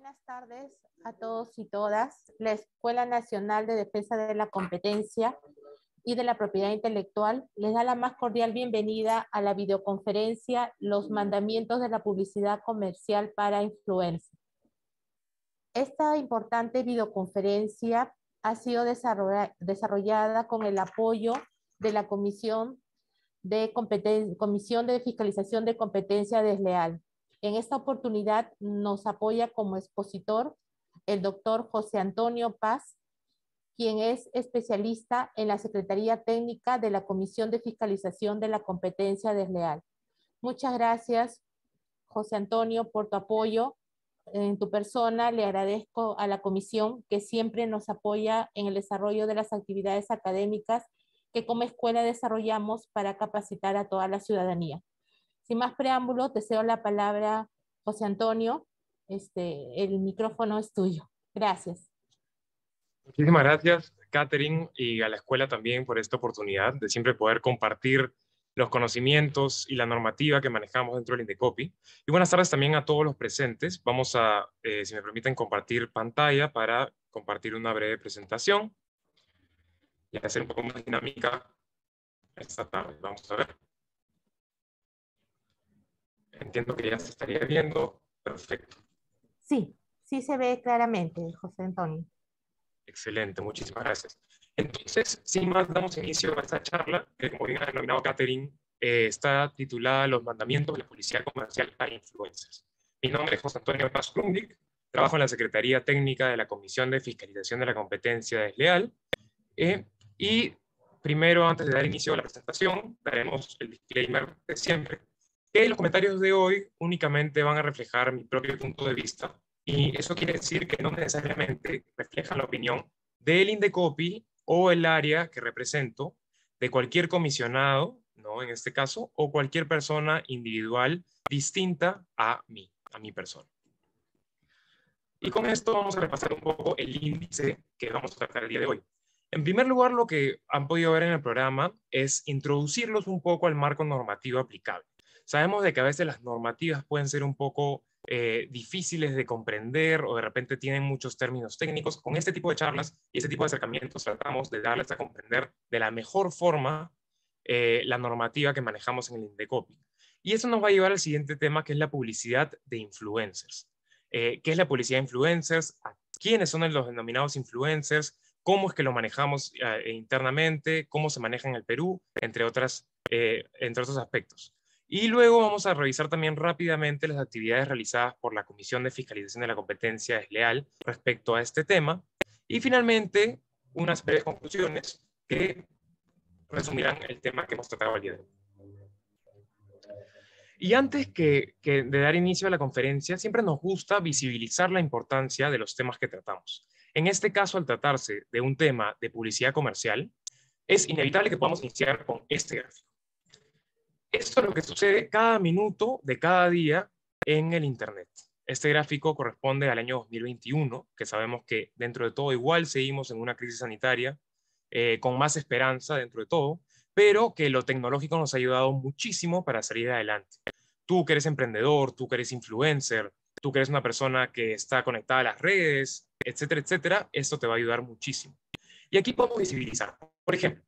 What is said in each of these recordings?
Buenas tardes a todos y todas. La Escuela Nacional de Defensa de la Competencia y de la Propiedad Intelectual les da la más cordial bienvenida a la videoconferencia Los Mandamientos de la Publicidad Comercial para Influencia. Esta importante videoconferencia ha sido desarrollada con el apoyo de la Comisión de, Comisión de Fiscalización de Competencia Desleal en esta oportunidad nos apoya como expositor el doctor José Antonio Paz, quien es especialista en la Secretaría Técnica de la Comisión de Fiscalización de la Competencia Desleal. Muchas gracias, José Antonio, por tu apoyo en tu persona. Le agradezco a la comisión que siempre nos apoya en el desarrollo de las actividades académicas que como escuela desarrollamos para capacitar a toda la ciudadanía. Sin más preámbulo, te cedo la palabra, José Antonio. Este, el micrófono es tuyo. Gracias. Muchísimas gracias, Catherine, y a la escuela también por esta oportunidad de siempre poder compartir los conocimientos y la normativa que manejamos dentro del Indecopi. Y buenas tardes también a todos los presentes. Vamos a, eh, si me permiten, compartir pantalla para compartir una breve presentación y hacer un poco más dinámica esta tarde. Vamos a ver. Entiendo que ya se estaría viendo. Perfecto. Sí, sí se ve claramente, José Antonio. Excelente, muchísimas gracias. Entonces, sin más, damos inicio a esta charla, que como bien ha denominado Catherine, eh, está titulada Los mandamientos de la policía comercial para influencias Mi nombre es José Antonio Paz trabajo en la Secretaría Técnica de la Comisión de Fiscalización de la Competencia Desleal. Eh, y primero, antes de dar inicio a la presentación, daremos el disclaimer de siempre, que los comentarios de hoy únicamente van a reflejar mi propio punto de vista. Y eso quiere decir que no necesariamente refleja la opinión del Indecopi o el área que represento de cualquier comisionado, ¿no? En este caso, o cualquier persona individual distinta a mí, a mi persona. Y con esto vamos a repasar un poco el índice que vamos a tratar el día de hoy. En primer lugar, lo que han podido ver en el programa es introducirlos un poco al marco normativo aplicable. Sabemos de que a veces las normativas pueden ser un poco eh, difíciles de comprender o de repente tienen muchos términos técnicos. Con este tipo de charlas y este tipo de acercamientos tratamos de darles a comprender de la mejor forma eh, la normativa que manejamos en el Indecopi. Y eso nos va a llevar al siguiente tema, que es la publicidad de influencers. Eh, ¿Qué es la publicidad de influencers? ¿Quiénes son los denominados influencers? ¿Cómo es que lo manejamos internamente? ¿Cómo se maneja en el Perú? Entre, otras, entre otros aspectos. Y luego vamos a revisar también rápidamente las actividades realizadas por la Comisión de Fiscalización de la Competencia Desleal respecto a este tema. Y finalmente, unas breves conclusiones que resumirán el tema que hemos tratado ayer. Y antes que, que, de dar inicio a la conferencia, siempre nos gusta visibilizar la importancia de los temas que tratamos. En este caso, al tratarse de un tema de publicidad comercial, es inevitable que podamos iniciar con este gráfico. Esto es lo que sucede cada minuto de cada día en el Internet. Este gráfico corresponde al año 2021, que sabemos que dentro de todo igual seguimos en una crisis sanitaria, eh, con más esperanza dentro de todo, pero que lo tecnológico nos ha ayudado muchísimo para salir adelante. Tú que eres emprendedor, tú que eres influencer, tú que eres una persona que está conectada a las redes, etcétera, etcétera, esto te va a ayudar muchísimo. Y aquí podemos visibilizar. Por ejemplo,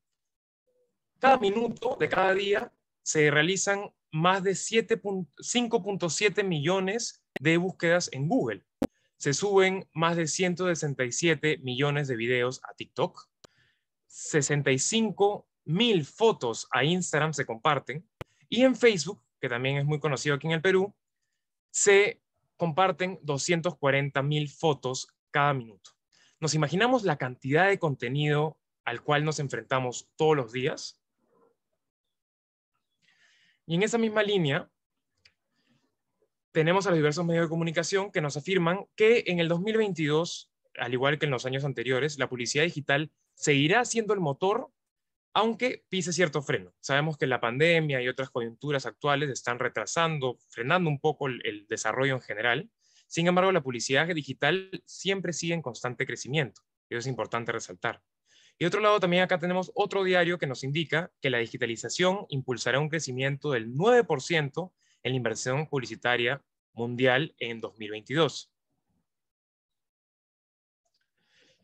cada minuto de cada día se realizan más de 5.7 millones de búsquedas en Google. Se suben más de 167 millones de videos a TikTok. 65 mil fotos a Instagram se comparten. Y en Facebook, que también es muy conocido aquí en el Perú, se comparten 240 mil fotos cada minuto. ¿Nos imaginamos la cantidad de contenido al cual nos enfrentamos todos los días? Y en esa misma línea, tenemos a los diversos medios de comunicación que nos afirman que en el 2022, al igual que en los años anteriores, la publicidad digital seguirá siendo el motor, aunque pise cierto freno. Sabemos que la pandemia y otras coyunturas actuales están retrasando, frenando un poco el, desarrollo en general. Sin embargo, la publicidad digital siempre sigue en constante crecimiento. Eso es importante resaltar. Y otro lado, también acá tenemos otro diario que nos indica que la digitalización impulsará un crecimiento del 9% en la inversión publicitaria mundial en 2022.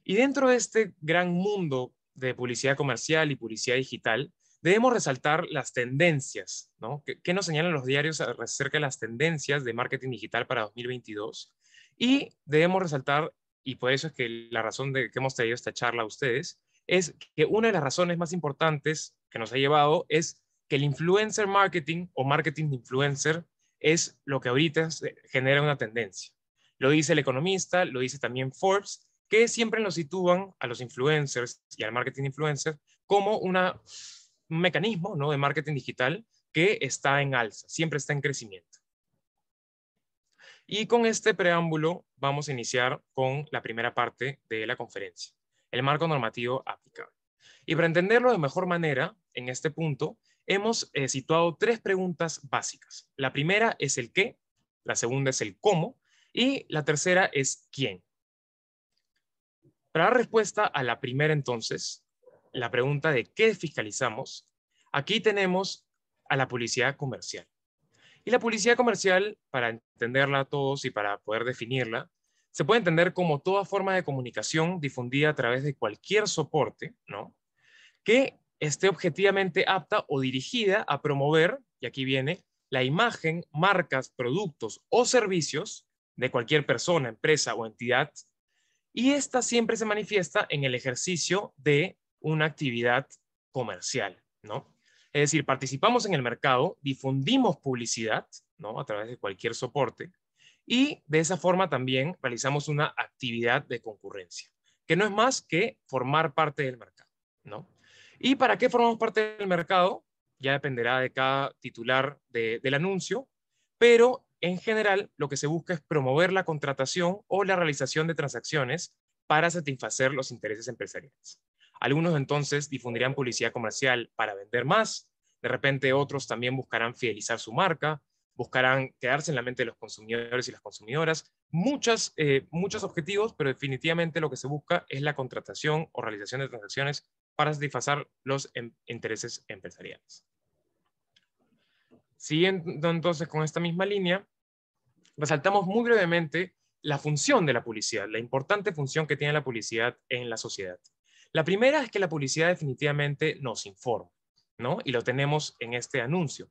Y dentro de este gran mundo de publicidad comercial y publicidad digital, debemos resaltar las tendencias, ¿no? ¿Qué, qué nos señalan los diarios acerca de las tendencias de marketing digital para 2022? Y debemos resaltar, y por eso es que la razón de que hemos traído esta charla a ustedes, es que una de las razones más importantes que nos ha llevado es que el influencer marketing o marketing de influencer es lo que ahorita genera una tendencia. Lo dice el economista, lo dice también Forbes, que siempre nos sitúan a los influencers y al marketing influencer como un mecanismo ¿no? de marketing digital que está en alza, siempre está en crecimiento. Y con este preámbulo vamos a iniciar con la primera parte de la conferencia el marco normativo aplicable. Y para entenderlo de mejor manera, en este punto, hemos eh, situado tres preguntas básicas. La primera es el qué, la segunda es el cómo y la tercera es quién. Para dar respuesta a la primera entonces, la pregunta de qué fiscalizamos, aquí tenemos a la publicidad comercial. Y la publicidad comercial, para entenderla a todos y para poder definirla, se puede entender como toda forma de comunicación difundida a través de cualquier soporte, ¿no? Que esté objetivamente apta o dirigida a promover, y aquí viene, la imagen, marcas, productos o servicios de cualquier persona, empresa o entidad, y esta siempre se manifiesta en el ejercicio de una actividad comercial, ¿no? Es decir, participamos en el mercado, difundimos publicidad, ¿no? A través de cualquier soporte, y de esa forma también realizamos una actividad de concurrencia, que no es más que formar parte del mercado, ¿Y para qué formamos parte del mercado? Ya dependerá de cada titular del anuncio, pero en general lo que se busca es promover la contratación o la realización de transacciones para satisfacer los intereses empresariales. Algunos entonces difundirán publicidad comercial para vender más, de repente otros también buscarán fidelizar su marca buscarán quedarse en la mente de los consumidores y las consumidoras. Muchas, eh, muchos objetivos, pero definitivamente lo que se busca es la contratación o realización de transacciones para satisfacer los em, intereses empresariales. Siguiendo entonces con esta misma línea, resaltamos muy brevemente la función de la publicidad, la importante función que tiene la publicidad en la sociedad. La primera es que la publicidad definitivamente nos informa, Y lo tenemos en este anuncio.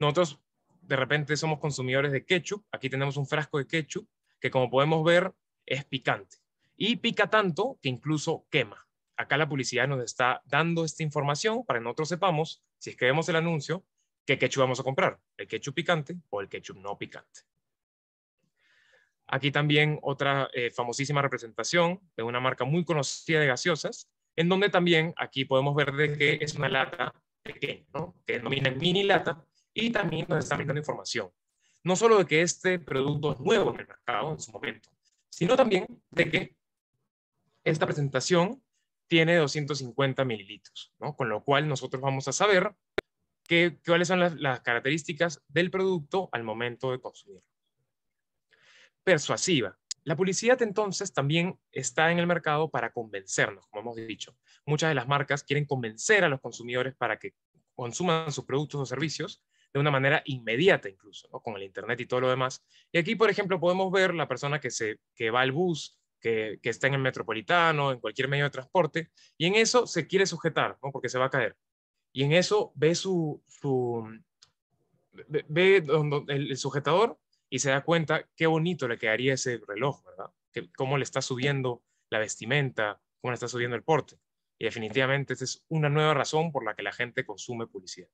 Nosotros de repente somos consumidores de ketchup. Aquí tenemos un frasco de ketchup que como podemos ver es picante. Y pica tanto que incluso quema. Acá la publicidad nos está dando esta información para que nosotros sepamos, si es que vemos el anuncio, qué ketchup vamos a comprar, el ketchup picante o el ketchup no picante. Aquí también otra eh, famosísima representación de una marca muy conocida de gaseosas, en donde también aquí podemos ver de que es una lata pequeña, que denomina mini lata, y también nos está brindando información, no solo de que este producto es nuevo en el mercado en su momento, sino también de que esta presentación tiene 250 mililitros, ¿no? con lo cual nosotros vamos a saber que, cuáles son las, las características del producto al momento de consumirlo. Persuasiva. La publicidad entonces también está en el mercado para convencernos, como hemos dicho. Muchas de las marcas quieren convencer a los consumidores para que consuman sus productos o servicios de una manera inmediata incluso, ¿no? con el Internet y todo lo demás. Y aquí, por ejemplo, podemos ver la persona que, se, que va al bus, que, que está en el metropolitano, en cualquier medio de transporte, y en eso se quiere sujetar, ¿no? porque se va a caer. Y en eso ve su, su ve, el, sujetador y se da cuenta qué bonito le quedaría ese reloj, ¿verdad? Que, cómo le está subiendo la vestimenta, cómo le está subiendo el porte. Y definitivamente esa es una nueva razón por la que la gente consume publicidad.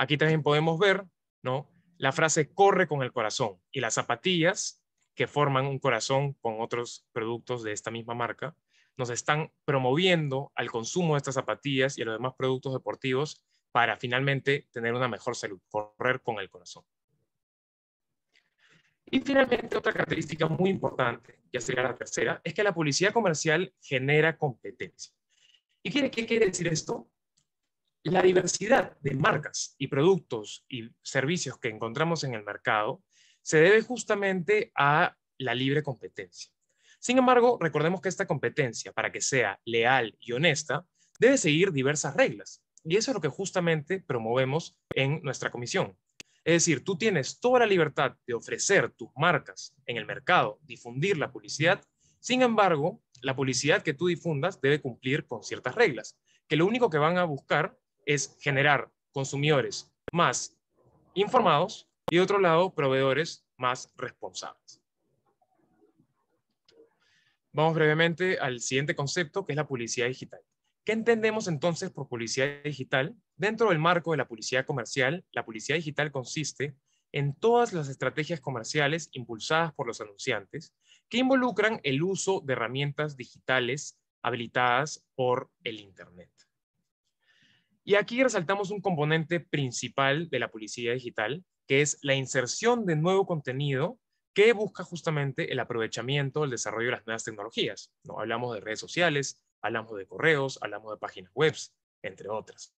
Aquí también podemos ver, ¿no? La frase corre con el corazón y las zapatillas que forman un corazón con otros productos de esta misma marca, nos están promoviendo al consumo de estas zapatillas y los demás productos deportivos para finalmente tener una mejor salud, correr con el corazón. Y finalmente, otra característica muy importante, ya sería la tercera, es que la publicidad comercial genera competencia. ¿Y qué quiere decir esto? la diversidad de marcas y productos y servicios que encontramos en el mercado se debe justamente a la libre competencia. Sin embargo, recordemos que esta competencia, para que sea leal y honesta, debe seguir diversas reglas. Y eso es lo que justamente promovemos en nuestra comisión. Es decir, tú tienes toda la libertad de ofrecer tus marcas en el mercado, difundir la publicidad. Sin embargo, la publicidad que tú difundas debe cumplir con ciertas reglas, que lo único que van a buscar es generar consumidores más informados y de otro lado, proveedores más responsables. Vamos brevemente al siguiente concepto, que es la publicidad digital. ¿Qué entendemos entonces por publicidad digital? Dentro del marco de la publicidad comercial, la publicidad digital consiste en todas las estrategias comerciales impulsadas por los anunciantes que involucran el uso de herramientas digitales habilitadas por el Internet. Y aquí resaltamos un componente principal de la policía digital, que es la inserción de nuevo contenido que busca justamente el aprovechamiento, el desarrollo de las nuevas tecnologías. ¿no? Hablamos de redes sociales, hablamos de correos, hablamos de páginas web, entre otras.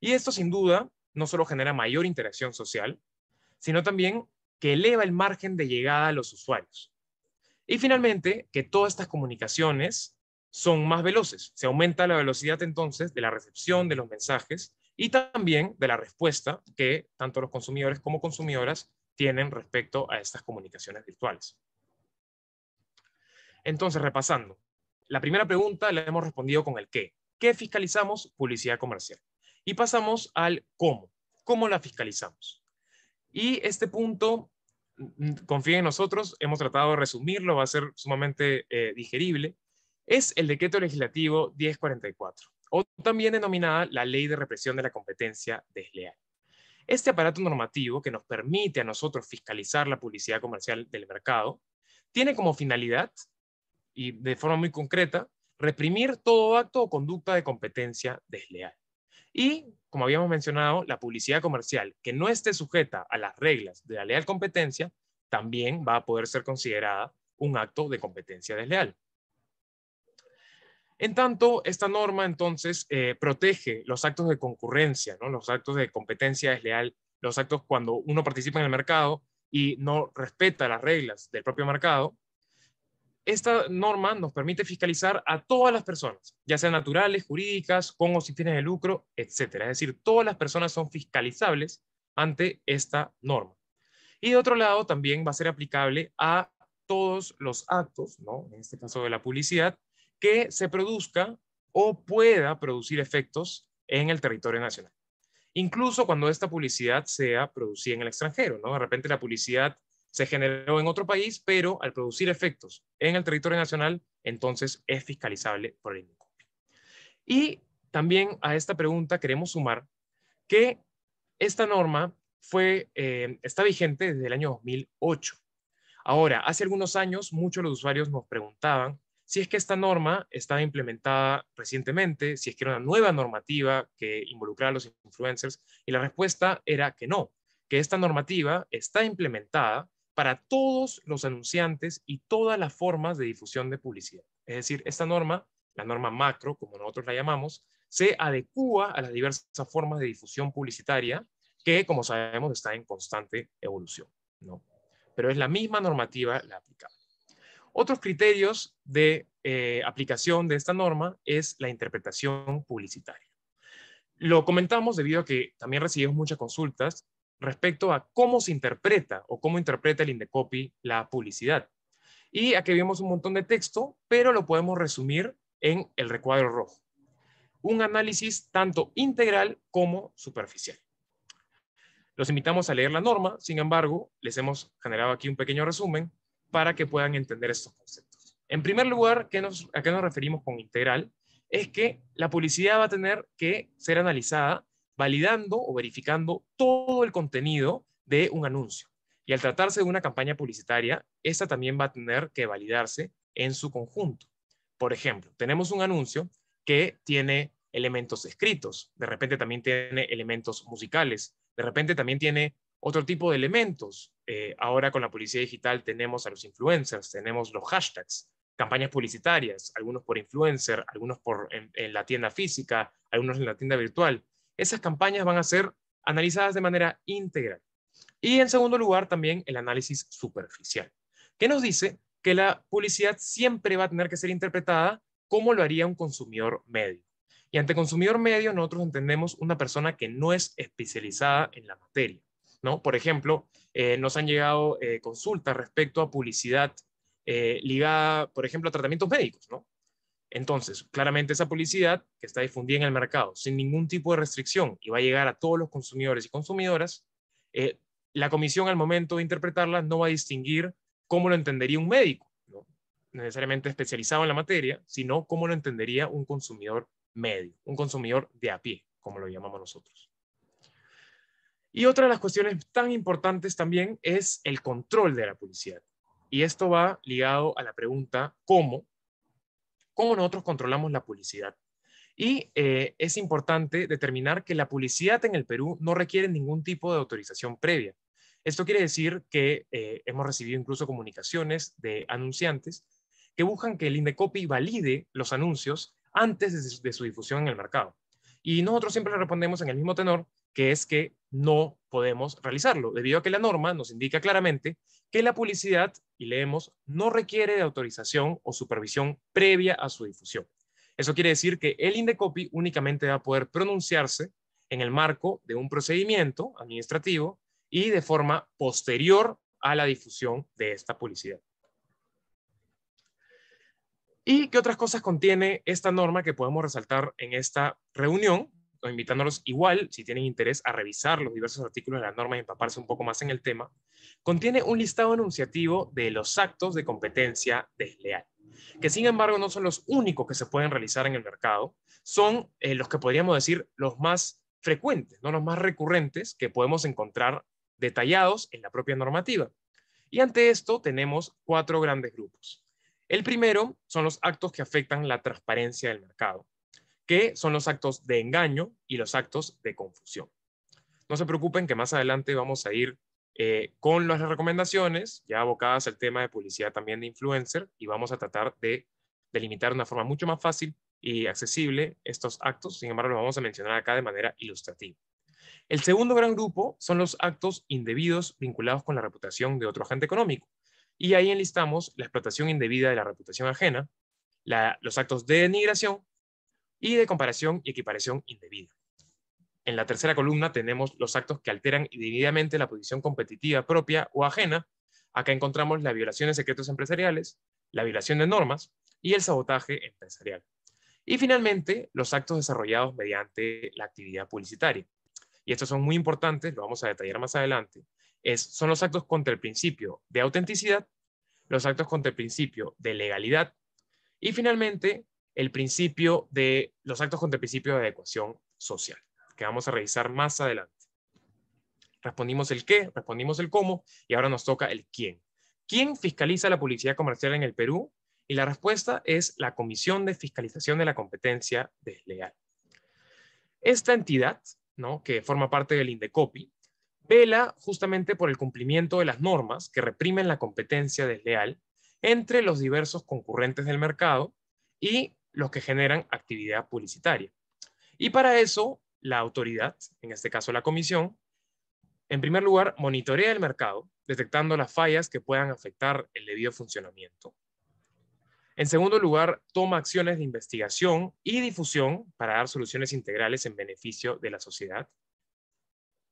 Y esto sin duda no solo genera mayor interacción social, sino también que eleva el margen de llegada a los usuarios. Y finalmente, que todas estas comunicaciones son más veloces. Se aumenta la velocidad entonces de la recepción de los mensajes y también de la respuesta que tanto los consumidores como consumidoras tienen respecto a estas comunicaciones virtuales. Entonces, repasando, la primera pregunta la hemos respondido con el qué. ¿Qué fiscalizamos? Publicidad comercial. Y pasamos al cómo. ¿Cómo la fiscalizamos? Y este punto, mm, mm, confíen en nosotros, hemos tratado de resumirlo, va a ser sumamente eh, digerible es el decreto legislativo 1044, o también denominada la Ley de Represión de la Competencia Desleal. Este aparato normativo que nos permite a nosotros fiscalizar la publicidad comercial del mercado tiene como finalidad, y de forma muy concreta, reprimir todo acto o conducta de competencia desleal. Y, como habíamos mencionado, la publicidad comercial que no esté sujeta a las reglas de la leal competencia también va a poder ser considerada un acto de competencia desleal. En tanto, esta norma entonces eh, protege los actos de concurrencia, los actos de competencia desleal, los actos cuando uno participa en el mercado y no respeta las reglas del propio mercado. Esta norma nos permite fiscalizar a todas las personas, ya sean naturales, jurídicas, con o sin fines de lucro, etc. Es decir, todas las personas son fiscalizables ante esta norma. Y de otro lado, también va a ser aplicable a todos los actos, en este caso de la publicidad, que se produzca o pueda producir efectos en el territorio nacional. Incluso cuando esta publicidad sea producida en el extranjero, ¿no? De repente la publicidad se generó en otro país, pero al producir efectos en el territorio nacional, entonces es fiscalizable por el INCO. Y también a esta pregunta queremos sumar que esta norma fue, eh, está vigente desde el año 2008. Ahora, hace algunos años, muchos de los usuarios nos preguntaban si es que esta norma estaba implementada recientemente, si es que era una nueva normativa que involucraba a los influencers, y la respuesta era que no, que esta normativa está implementada para todos los anunciantes y todas las formas de difusión de publicidad. Es decir, esta norma, la norma macro, como nosotros la llamamos, se adecúa a las diversas formas de difusión publicitaria que, como sabemos, está en constante evolución. ¿no? Pero es la misma normativa la aplicada. Otros criterios de eh, aplicación de esta norma es la interpretación publicitaria. Lo comentamos debido a que también recibimos muchas consultas respecto a cómo se interpreta o cómo interpreta el Indecopy la publicidad. Y aquí vimos un montón de texto, pero lo podemos resumir en el recuadro rojo. Un análisis tanto integral como superficial. Los invitamos a leer la norma, sin embargo, les hemos generado aquí un pequeño resumen para que puedan entender estos conceptos. En primer lugar, ¿a qué nos referimos con integral? Es que la publicidad va a tener que ser analizada validando o verificando todo el contenido de un anuncio. Y al tratarse de una campaña publicitaria, esta también va a tener que validarse en su conjunto. Por ejemplo, tenemos un anuncio que tiene elementos escritos, de repente también tiene elementos musicales, de repente también tiene otro tipo de elementos. Eh, ahora con la publicidad digital tenemos a los influencers, tenemos los hashtags, campañas publicitarias, algunos por influencer, algunos por en, en, la tienda física, algunos en la tienda virtual. Esas campañas van a ser analizadas de manera integral. Y en segundo lugar, también el análisis superficial, que nos dice que la publicidad siempre va a tener que ser interpretada como lo haría un consumidor medio. Y ante consumidor medio nosotros entendemos una persona que no es especializada en la materia por ejemplo, eh, nos han llegado eh, consultas respecto a publicidad eh, ligada, por ejemplo, a tratamientos médicos, Entonces, claramente esa publicidad que está difundida en el mercado sin ningún tipo de restricción y va a llegar a todos los consumidores y consumidoras, la comisión al momento de interpretarla no va a distinguir cómo lo entendería un médico, necesariamente especializado en la materia, sino cómo lo entendería un consumidor medio, un consumidor de a pie, como lo llamamos nosotros. Y otra de las cuestiones tan importantes también es el control de la publicidad. Y esto va ligado a la pregunta ¿cómo? ¿Cómo nosotros controlamos la publicidad? Y eh, es importante determinar que la publicidad en el Perú no requiere ningún tipo de autorización previa. Esto quiere decir que eh, hemos recibido incluso comunicaciones de anunciantes que buscan que el Indecopy valide los anuncios antes de su, de su difusión en el mercado. Y nosotros siempre le respondemos en el mismo tenor que es que no podemos realizarlo, debido a que la norma nos indica claramente que la publicidad, y leemos, no requiere de autorización o supervisión previa a su difusión. Eso quiere decir que el Indecopi únicamente va a poder pronunciarse en el marco de un procedimiento administrativo y de forma posterior a la difusión de esta publicidad. ¿Y qué otras cosas contiene esta norma que podemos resaltar en esta reunión? o invitándolos igual, si tienen interés, a revisar los diversos artículos de la norma y empaparse un poco más en el tema, contiene un listado enunciativo de los actos de competencia desleal, que sin embargo no son los únicos que se pueden realizar en el mercado, son eh, los que podríamos decir los más frecuentes, no los más recurrentes que podemos encontrar detallados en la propia normativa. Y ante esto tenemos cuatro grandes grupos. El primero son los actos que afectan la transparencia del mercado, que son los actos de engaño y los actos de confusión. No se preocupen que más adelante vamos a ir eh, con las recomendaciones ya abocadas al tema de publicidad también de influencer y vamos a tratar de delimitar de una forma mucho más fácil y accesible estos actos, sin embargo los vamos a mencionar acá de manera ilustrativa. El segundo gran grupo son los actos indebidos vinculados con la reputación de otro agente económico. Y ahí enlistamos la explotación indebida de la reputación ajena, los actos de denigración y de comparación y equiparación indebida. En la tercera columna tenemos los actos que alteran indebidamente la posición competitiva propia o ajena. Acá encontramos la violación de secretos empresariales, la violación de normas y el sabotaje empresarial. Y finalmente, los actos desarrollados mediante la actividad publicitaria. Y estos son muy importantes, lo vamos a detallar más adelante. son los actos contra el principio de autenticidad, los actos contra el principio de legalidad y finalmente el principio de los actos contra el principio de adecuación social, que vamos a revisar más adelante. Respondimos el qué, respondimos el cómo y ahora nos toca el quién. ¿Quién fiscaliza la publicidad comercial en el Perú? Y la respuesta es la Comisión de Fiscalización de la Competencia Desleal. Esta entidad, ¿no? que forma parte del INDECOPI, vela justamente por el cumplimiento de las normas que reprimen la competencia desleal entre los diversos concurrentes del mercado y los que generan actividad publicitaria. Y para eso, la autoridad, en este caso la comisión, en primer lugar, monitorea el mercado, detectando las fallas que puedan afectar el debido funcionamiento. En segundo lugar, toma acciones de investigación y difusión para dar soluciones integrales en beneficio de la sociedad.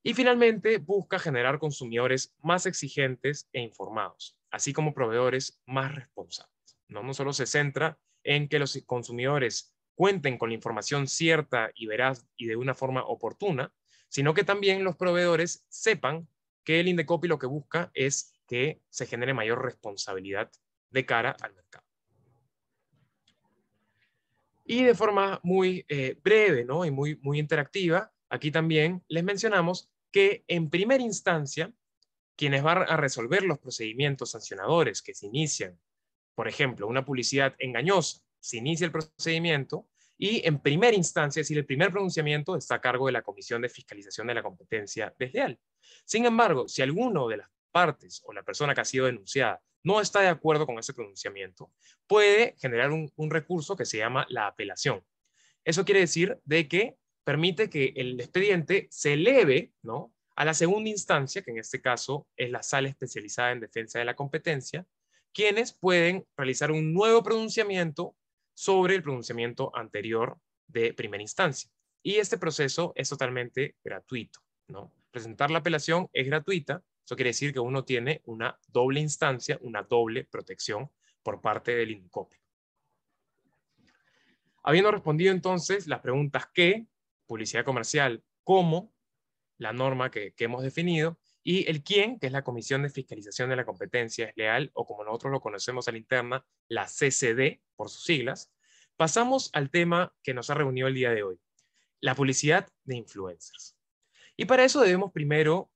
Y finalmente, busca generar consumidores más exigentes e informados, así como proveedores más responsables. No, no solo se centra en que los consumidores cuenten con la información cierta y veraz y de una forma oportuna, sino que también los proveedores sepan que el Indecopy lo que busca es que se genere mayor responsabilidad de cara al mercado. Y de forma muy eh, breve ¿no? y muy, muy interactiva, aquí también les mencionamos que en primera instancia, quienes van a resolver los procedimientos sancionadores que se inician por ejemplo, una publicidad engañosa, se inicia el procedimiento y en primera instancia, es decir, el primer pronunciamiento está a cargo de la Comisión de Fiscalización de la Competencia Desleal. Sin embargo, si alguno de las partes o la persona que ha sido denunciada no está de acuerdo con ese pronunciamiento, puede generar un, un recurso que se llama la apelación. Eso quiere decir de que permite que el expediente se eleve ¿no? a la segunda instancia, que en este caso es la sala especializada en defensa de la competencia, quienes pueden realizar un nuevo pronunciamiento sobre el pronunciamiento anterior de primera instancia. Y este proceso es totalmente gratuito, ¿no? Presentar la apelación es gratuita, eso quiere decir que uno tiene una doble instancia, una doble protección por parte del INCOPE. Habiendo respondido entonces las preguntas qué, publicidad comercial, cómo, la norma que hemos definido, y el quién, que es la Comisión de Fiscalización de la Competencia es Leal, o como nosotros lo conocemos a la interna, la CCD, por sus siglas, pasamos al tema que nos ha reunido el día de hoy, la publicidad de influencers. Y para eso debemos primero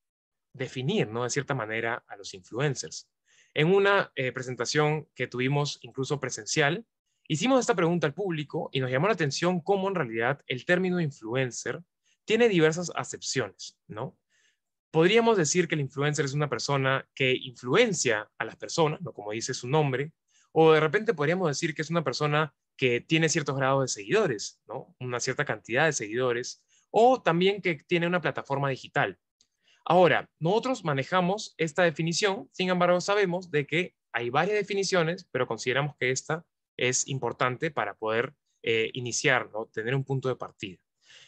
definir, ¿no? De cierta manera, a los influencers. En una eh, presentación que tuvimos incluso presencial, hicimos esta pregunta al público y nos llamó la atención cómo en realidad el término influencer tiene diversas acepciones, ¿no? podríamos decir que el influencer es una persona que influencia a las personas, ¿no? como dice su nombre, o de repente podríamos decir que es una persona que tiene ciertos grados de seguidores, ¿no? una cierta cantidad de seguidores, o también que tiene una plataforma digital. Ahora, nosotros manejamos esta definición, sin embargo sabemos de que hay varias definiciones, pero consideramos que esta es importante para poder eh, iniciar, ¿no? tener un punto de partida.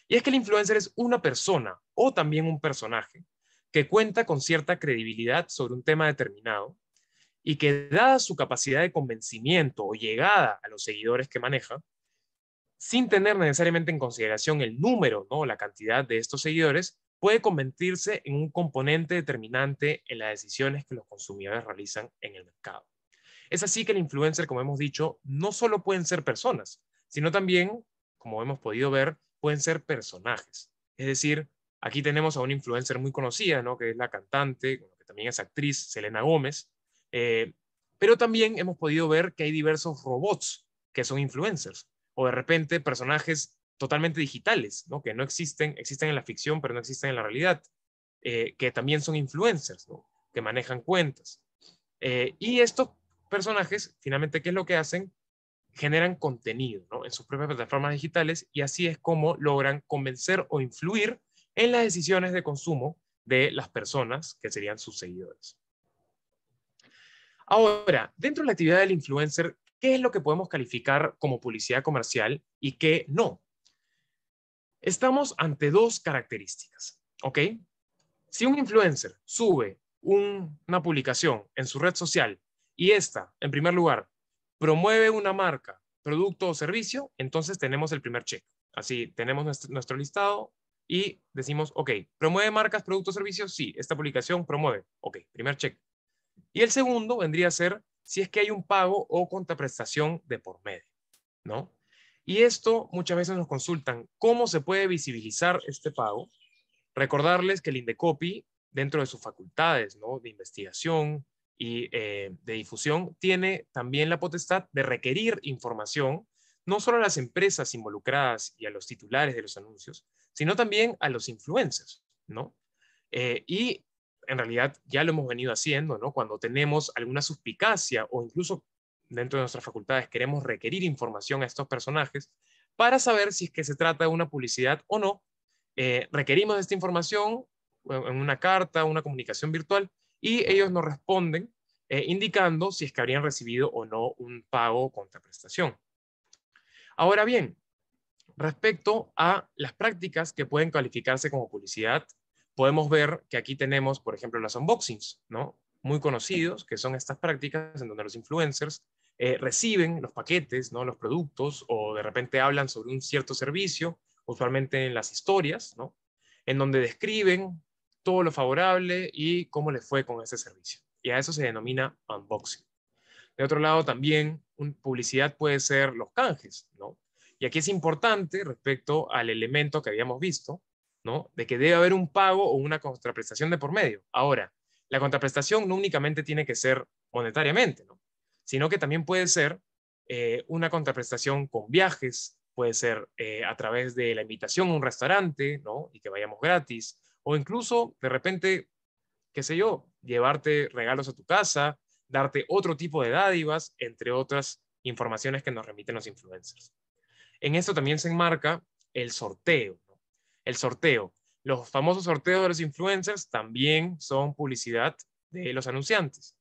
Y es que el influencer es una persona o también un personaje que cuenta con cierta credibilidad sobre un tema determinado y que, dada su capacidad de convencimiento o llegada a los seguidores que maneja, sin tener necesariamente en consideración el número o la cantidad de estos seguidores, puede convertirse en un componente determinante en las decisiones que los consumidores realizan en el mercado. Es así que el influencer, como hemos dicho, no solo pueden ser personas, sino también, como hemos podido ver, pueden ser personajes, es decir, Aquí tenemos a una influencer muy conocida, ¿no? que es la cantante, que también es actriz, Selena Gómez, eh, pero también hemos podido ver que hay diversos robots que son influencers, o de repente personajes totalmente digitales, ¿no? que no existen, existen en la ficción, pero no existen en la realidad, eh, que también son influencers, que manejan cuentas. Eh, y estos personajes, finalmente, ¿qué es lo que hacen? Generan contenido ¿no? en sus propias plataformas digitales y así es como logran convencer o influir en las decisiones de consumo de las personas que serían sus seguidores. Ahora, dentro de la actividad del influencer, ¿qué es lo que podemos calificar como publicidad comercial y qué no? Estamos ante dos características, ¿ok? Si un influencer sube una publicación en su red social y esta, en primer lugar, promueve una marca, producto o servicio, entonces tenemos el primer check. Así tenemos nuestro listado, y decimos, ok, ¿promueve marcas, productos, servicios? Sí, esta publicación promueve. Ok, primer check. Y el segundo vendría a ser si es que hay un pago o contraprestación de por medio, ¿no? Y esto muchas veces nos consultan, ¿cómo se puede visibilizar este pago? Recordarles que el Indecopi, dentro de sus facultades ¿no? de investigación y eh, de difusión, tiene también la potestad de requerir información no solo a las empresas involucradas y a los titulares de los anuncios, sino también a los influencers, ¿no? Eh, y en realidad ya lo hemos venido haciendo, ¿no? Cuando tenemos alguna suspicacia o incluso dentro de nuestras facultades queremos requerir información a estos personajes para saber si es que se trata de una publicidad o no. Eh, requerimos esta información eh, en una carta, una comunicación virtual, y ellos nos responden indicando si es que habrían recibido o no un pago o contraprestación. Ahora bien, respecto a las prácticas que pueden calificarse como publicidad, podemos ver que aquí tenemos, por ejemplo, las unboxings, ¿no? Muy conocidos, que son estas prácticas en donde los influencers eh, reciben los paquetes, ¿no? Los productos o de repente hablan sobre un cierto servicio, usualmente en las historias, ¿no? En donde describen todo lo favorable y cómo les fue con ese servicio. Y a eso se denomina unboxing. De otro lado, también publicidad puede ser los canjes, ¿no? Y aquí es importante respecto al elemento que habíamos visto, ¿no? De que debe haber un pago o una contraprestación de por medio. Ahora, la contraprestación no únicamente tiene que ser monetariamente, ¿no? Sino que también puede ser eh, una contraprestación con viajes, puede ser eh, a través de la invitación a un restaurante, ¿no? Y que vayamos gratis, o incluso de repente, qué sé yo, llevarte regalos a tu casa darte otro tipo de dádivas, entre otras informaciones que nos remiten los influencers. En esto también se enmarca el sorteo. El sorteo. Los famosos sorteos de los influencers también son publicidad de los anunciantes.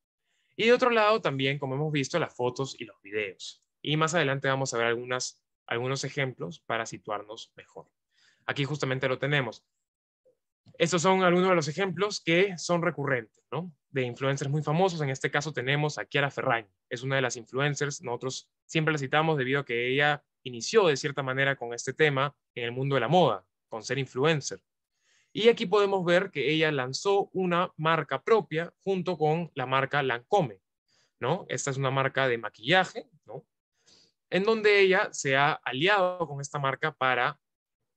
Y de otro lado también, como hemos visto, las fotos y los videos. Y más adelante vamos a ver algunas, algunos ejemplos para situarnos mejor. Aquí justamente lo tenemos. Estos son algunos de los ejemplos que son recurrentes, ¿no? De influencers muy famosos. En este caso tenemos a Kiara Ferraño. Es una de las influencers. Nosotros siempre la citamos debido a que ella inició de cierta manera con este tema en el mundo de la moda, con ser influencer. Y aquí podemos ver que ella lanzó una marca propia junto con la marca Lancome, ¿no? Esta es una marca de maquillaje, ¿no? En donde ella se ha aliado con esta marca para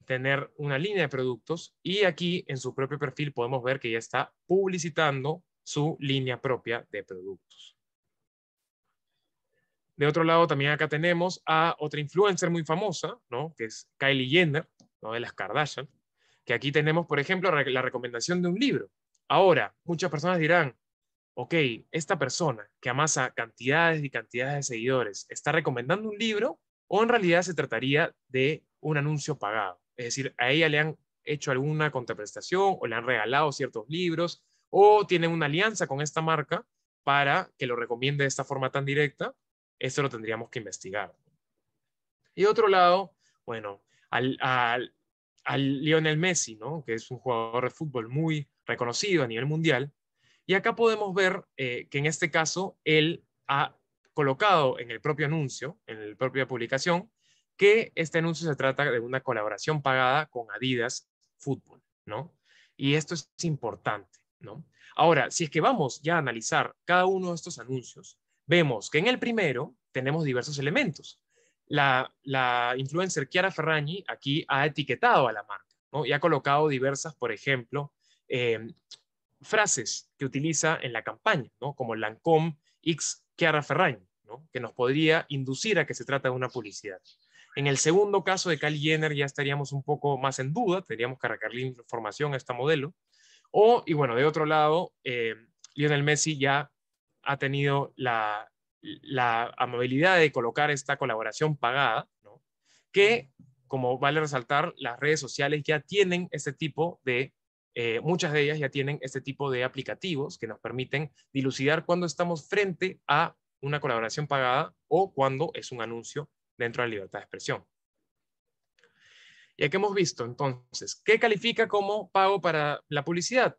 tener una línea de productos y aquí en su propio perfil podemos ver que ya está publicitando su línea propia de productos. De otro lado, también acá tenemos a otra influencer muy famosa, ¿no? Que es Kylie Jenner, ¿no? De las Kardashian. Que aquí tenemos, por ejemplo, la recomendación de un libro. Ahora, muchas personas dirán, ok, esta persona que amasa cantidades y cantidades de seguidores está recomendando un libro o en realidad se trataría de un anuncio pagado. Es decir, a ella le han hecho alguna contraprestación o le han regalado ciertos libros o tienen una alianza con esta marca para que lo recomiende de esta forma tan directa. eso lo tendríamos que investigar. Y otro lado, bueno, al, Lionel Messi, ¿no? que es un jugador de fútbol muy reconocido a nivel mundial. Y acá podemos ver eh, que en este caso él ha colocado en el propio anuncio, en la propia publicación, que este anuncio se trata de una colaboración pagada con Adidas Fútbol, ¿no? Y esto es importante, ¿no? Ahora, si es que vamos ya a analizar cada uno de estos anuncios, vemos que en el primero tenemos diversos elementos. La, influencer Chiara Ferragni aquí ha etiquetado a la marca, ¿no? Y ha colocado diversas, por ejemplo, em, frases que utiliza en la campaña, ¿no? Como Lancome X Chiara Ferragni, ¿no? Que nos podría inducir a que se trata de una publicidad. En el segundo caso de Kylie Jenner ya estaríamos un poco más en duda, tendríamos que la información a esta modelo. O, y bueno, de otro lado, eh, Lionel Messi ya ha tenido la, amabilidad de colocar esta colaboración pagada, que, como vale resaltar, las redes sociales ya tienen este tipo de, eh, muchas de ellas ya tienen este tipo de aplicativos que nos permiten dilucidar cuando estamos frente a una colaboración pagada o cuando es un anuncio dentro de la libertad de expresión. Y aquí hemos visto entonces, ¿qué califica como pago para la publicidad?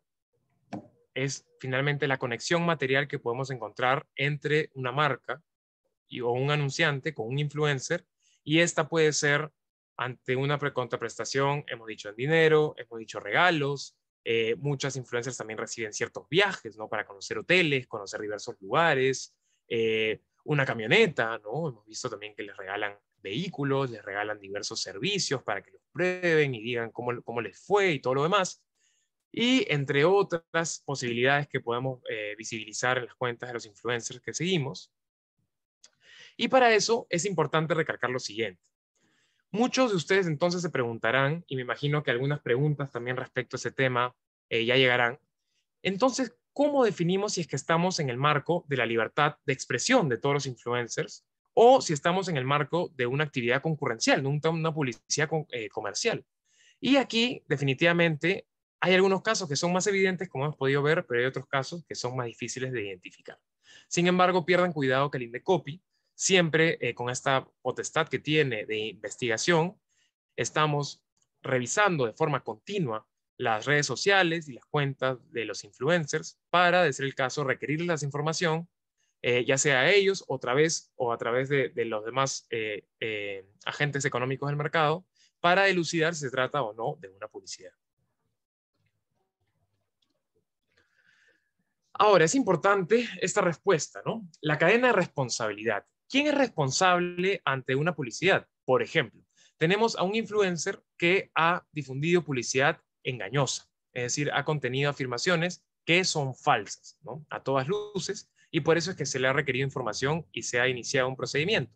Es finalmente la conexión material que podemos encontrar entre una marca y, o un anunciante con un influencer y esta puede ser ante una contraprestación, hemos dicho en dinero, hemos dicho regalos, eh, muchas influencers también reciben ciertos viajes, ¿no? Para conocer hoteles, conocer diversos lugares, eh, una camioneta, ¿no? Hemos visto también que les regalan vehículos, les regalan diversos servicios para que los prueben y digan cómo, cómo les fue y todo lo demás. Y entre otras posibilidades que podemos eh, visibilizar en las cuentas de los influencers que seguimos. Y para eso es importante recalcar lo siguiente. Muchos de ustedes entonces se preguntarán, y me imagino que algunas preguntas también respecto a ese tema eh, ya llegarán. Entonces, cómo definimos si es que estamos en el marco de la libertad de expresión de todos los influencers o si estamos en el marco de una actividad concurrencial, de una publicidad eh, comercial. Y aquí definitivamente hay algunos casos que son más evidentes, como hemos podido ver, pero hay otros casos que son más difíciles de identificar. Sin embargo, pierdan cuidado que el INDECOPI, siempre eh, con esta potestad que tiene de investigación, estamos revisando de forma continua las redes sociales y las cuentas de los influencers para, de ser el caso, requerirles la información, eh, ya sea a ellos otra vez, o a través de, los demás eh, eh, agentes económicos del mercado, para elucidar si se trata o no de una publicidad. Ahora, es importante esta respuesta, ¿no? La cadena de responsabilidad. ¿Quién es responsable ante una publicidad? Por ejemplo, tenemos a un influencer que ha difundido publicidad engañosa, es decir, ha contenido afirmaciones que son falsas, ¿no? A todas luces, y por eso es que se le ha requerido información y se ha iniciado un procedimiento.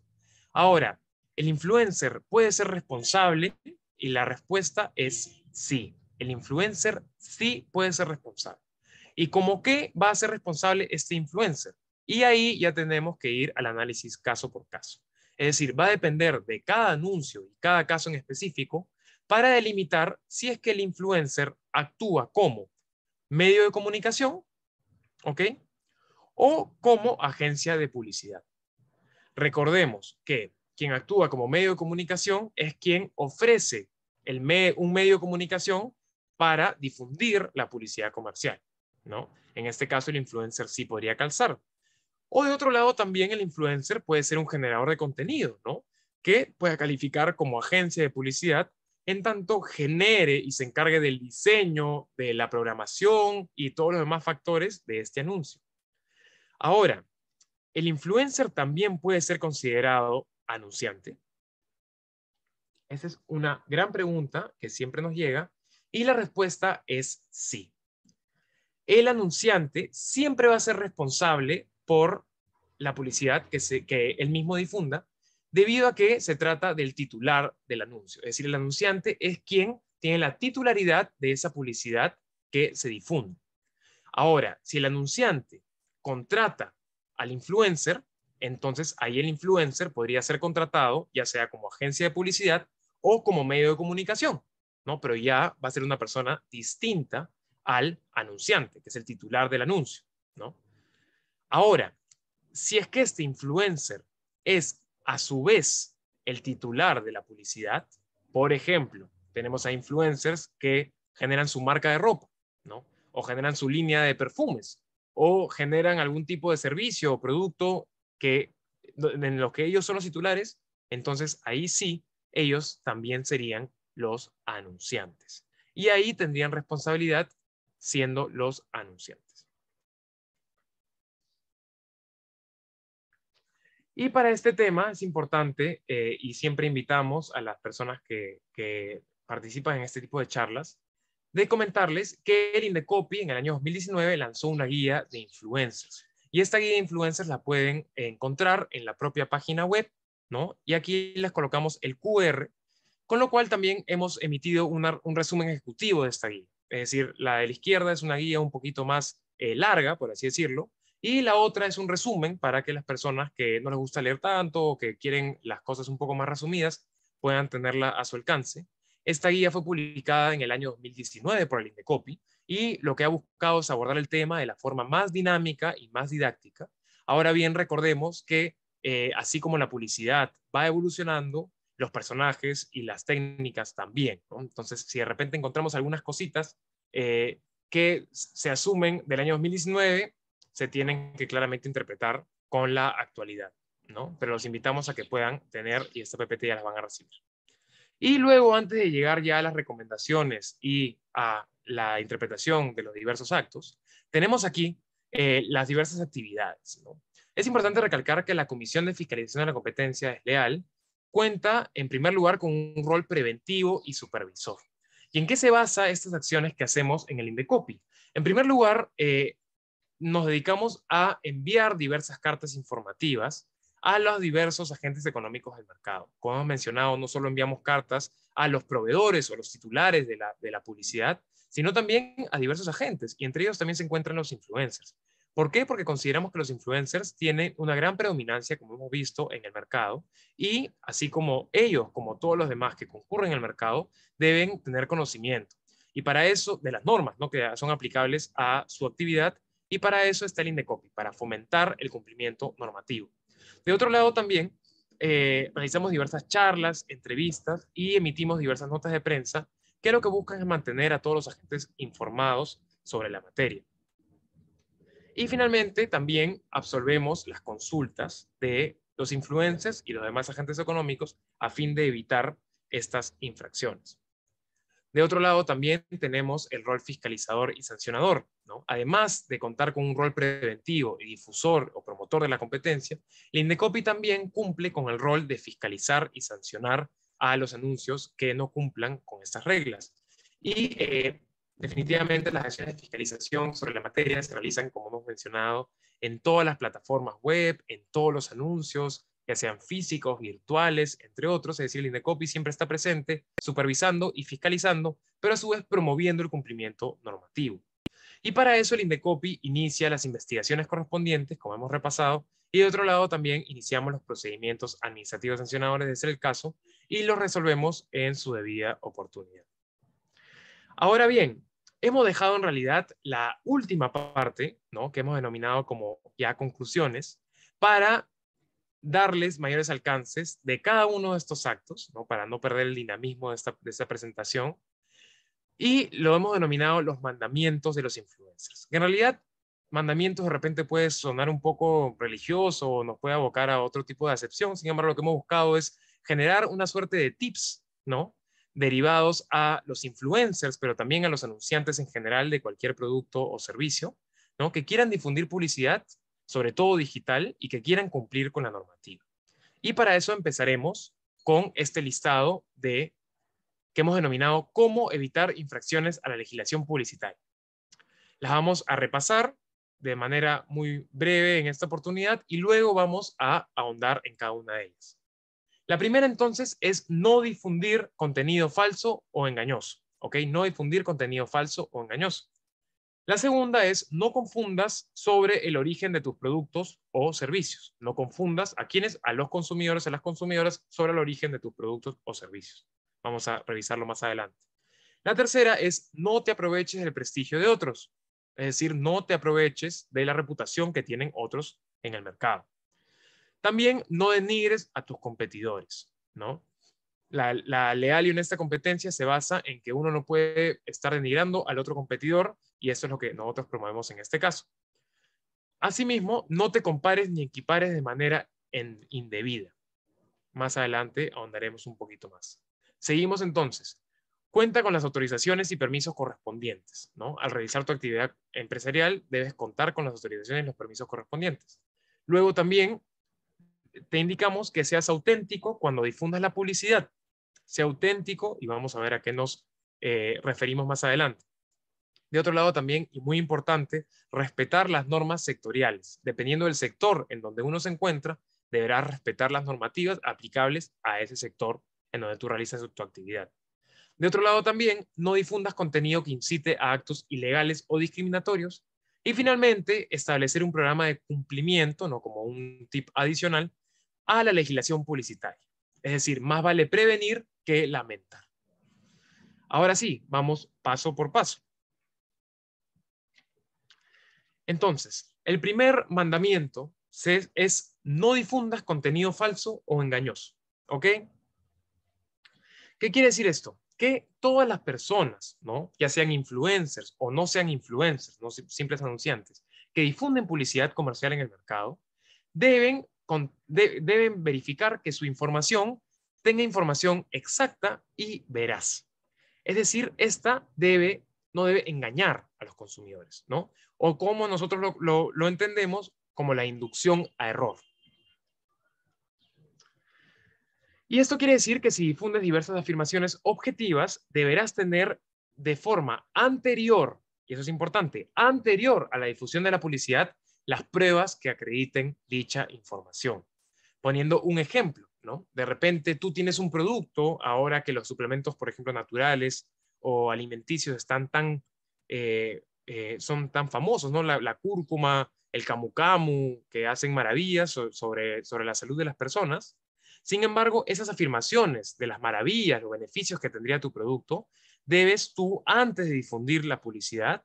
Ahora, ¿el influencer puede ser responsable? Y la respuesta es sí. El influencer sí puede ser responsable. ¿Y cómo qué va a ser responsable este influencer? Y ahí ya tenemos que ir al análisis caso por caso. Es decir, va a depender de cada anuncio y cada caso en específico para delimitar si es que el influencer actúa como medio de comunicación, ¿ok? O como agencia de publicidad. Recordemos que quien actúa como medio de comunicación es quien ofrece un medio de comunicación para difundir la publicidad comercial, ¿no? En este caso el influencer sí podría calzar. O de otro lado también el influencer puede ser un generador de contenido, ¿no? Que pueda calificar como agencia de publicidad en tanto genere y se encargue del diseño, de la programación y todos los demás factores de este anuncio. Ahora, el influencer también puede ser considerado anunciante. Esa es una gran pregunta que siempre nos llega y la respuesta es sí. El anunciante siempre va a ser responsable por la publicidad que, se, que él mismo difunda debido a que se trata del titular del anuncio. Es decir, el anunciante es quien tiene la titularidad de esa publicidad que se difunde. Ahora, si el anunciante contrata al influencer, entonces ahí el influencer podría ser contratado ya sea como agencia de publicidad o como medio de comunicación, ¿no? Pero ya va a ser una persona distinta al anunciante, que es el titular del anuncio, ¿no? Ahora, si es que este influencer es a su vez el titular de la publicidad. Por ejemplo, tenemos a influencers que generan su marca de ropa, ¿no? O generan su línea de perfumes, o generan algún tipo de servicio o producto que, en los que ellos son los titulares, entonces ahí sí, ellos también serían los anunciantes. Y ahí tendrían responsabilidad siendo los anunciantes. Y para este tema es importante eh, y siempre invitamos a las personas que, participan en este tipo de charlas de comentarles que el Indecopy en el año 2019 lanzó una guía de influencers. Y esta guía de influencers la pueden encontrar en la propia página web, ¿no? Y aquí les colocamos el QR, con lo cual también hemos emitido un resumen ejecutivo de esta guía. Es decir, la de la izquierda es una guía un poquito más eh, larga, por así decirlo, y la otra es un resumen para que las personas que no les gusta leer tanto o que quieren las cosas un poco más resumidas puedan tenerla a su alcance. Esta guía fue publicada en el año 2019 por el Indecopy y lo que ha buscado es abordar el tema de la forma más dinámica y más didáctica. Ahora bien, recordemos que eh, así como la publicidad va evolucionando, los personajes y las técnicas también. Entonces, si de repente encontramos algunas cositas eh, que se asumen del año 2019, se tienen que claramente interpretar con la actualidad, ¿no? Pero los invitamos a que puedan tener y esta PPT ya las van a recibir. Y luego, antes de llegar ya a las recomendaciones y a la interpretación de los diversos actos, tenemos aquí eh, las diversas actividades. ¿no? Es importante recalcar que la Comisión de Fiscalización de la Competencia es leal, cuenta en primer lugar con un rol preventivo y supervisor. ¿Y en qué se basa estas acciones que hacemos en el INDECOPI? En primer lugar, eh, nos dedicamos a enviar diversas cartas informativas a los diversos agentes económicos del mercado. Como hemos mencionado, no solo enviamos cartas a los proveedores o los titulares de la, publicidad, sino también a diversos agentes, y entre ellos también se encuentran los influencers. ¿Por qué? Porque consideramos que los influencers tienen una gran predominancia, como hemos visto, en el mercado y así como ellos, como todos los demás que concurren en el mercado, deben tener conocimiento. Y para eso, de las normas ¿no? que son aplicables a su actividad y para eso está el INDECOPI, para fomentar el cumplimiento normativo. De otro lado también, eh, realizamos diversas charlas, entrevistas y emitimos diversas notas de prensa que lo que buscan es mantener a todos los agentes informados sobre la materia. Y finalmente, también absolvemos las consultas de los influencers y los demás agentes económicos a fin de evitar estas infracciones. De otro lado, también tenemos el rol fiscalizador y sancionador. Además de contar con un rol preventivo y difusor o promotor de la competencia, la INDECOPI también cumple con el rol de fiscalizar y sancionar a los anuncios que no cumplan con estas reglas. Y eh, definitivamente las acciones de fiscalización sobre la materia se realizan, como hemos mencionado, en todas las plataformas web, en todos los anuncios, ya sean físicos, virtuales, entre otros, es decir, el INDECOPI siempre está presente, supervisando y fiscalizando, pero a su vez promoviendo el cumplimiento normativo. Y para eso el INDECOPI inicia las investigaciones correspondientes, como hemos repasado, y de otro lado también iniciamos los procedimientos administrativos sancionadores de ser el caso y los resolvemos en su debida oportunidad. Ahora bien, hemos dejado en realidad la última parte, ¿no? que hemos denominado como ya conclusiones, para darles mayores alcances de cada uno de estos actos, para no perder el dinamismo de esta, presentación. Y lo hemos denominado los mandamientos de los influencers. en realidad, mandamientos de repente puede sonar un poco religioso o nos puede abocar a otro tipo de acepción. Sin embargo, lo que hemos buscado es generar una suerte de tips, ¿no? Derivados a los influencers, pero también a los anunciantes en general de cualquier producto o servicio, ¿no? Que quieran difundir publicidad sobre todo digital, y que quieran cumplir con la normativa. Y para eso empezaremos con este listado de que hemos denominado cómo evitar infracciones a la legislación publicitaria. Las vamos a repasar de manera muy breve en esta oportunidad y luego vamos a ahondar en cada una de ellas. La primera entonces es no difundir contenido falso o engañoso, ¿ok? No difundir contenido falso o engañoso. La segunda es no confundas sobre el origen de tus productos o servicios. No confundas a quienes, a los consumidores, a las consumidoras, sobre el origen de tus productos o servicios. Vamos a revisarlo más adelante. La tercera es no te aproveches del prestigio de otros. Es decir, no te aproveches de la reputación que tienen otros en el mercado. También no denigres a tus competidores, ¿no? la, leal y honesta competencia se basa en que uno no puede estar denigrando al otro competidor y eso es lo que nosotros promovemos en este caso. Asimismo, no te compares ni equipares de manera indebida. Más adelante ahondaremos un poquito más. Seguimos entonces. Cuenta con las autorizaciones y permisos correspondientes. Al realizar tu actividad empresarial, debes contar con las autorizaciones y los permisos correspondientes. Luego también te indicamos que seas auténtico cuando difundas la publicidad sea auténtico y vamos a ver a qué nos eh, referimos más adelante. De otro lado también, y muy importante, respetar las normas sectoriales. Dependiendo del sector en donde uno se encuentra, deberá respetar las normativas aplicables a ese sector en donde tú realizas tu actividad. De otro lado también, no difundas contenido que incite a actos ilegales o discriminatorios. Y finalmente, establecer un programa de cumplimiento, no como un tip adicional, a la legislación publicitaria. Es decir, más vale prevenir que lamentar. Ahora sí, vamos paso por paso. Entonces, el primer mandamiento es no difundas contenido falso o engañoso. ¿Ok? ¿Qué quiere decir esto? Que todas las personas, ¿no? ya sean influencers o no sean influencers, no simples anunciantes, que difunden publicidad comercial en el mercado, deben, deben verificar que su información tenga información exacta y veraz. Es decir, esta debe, no debe engañar a los consumidores, ¿no? O como nosotros lo entendemos, como la inducción a error. Y esto quiere decir que si difundes diversas afirmaciones objetivas, deberás tener de forma anterior, y eso es importante, anterior a la difusión de la publicidad, las pruebas que acrediten dicha información. Poniendo un ejemplo, de repente tú tienes un producto, ahora que los suplementos, por ejemplo, naturales o alimenticios están tan, eh, eh, son tan famosos, ¿no? La, cúrcuma, el camu camu, que hacen maravillas sobre, la salud de las personas. Sin embargo, esas afirmaciones de las maravillas, los beneficios que tendría tu producto, debes tú, antes de difundir la publicidad,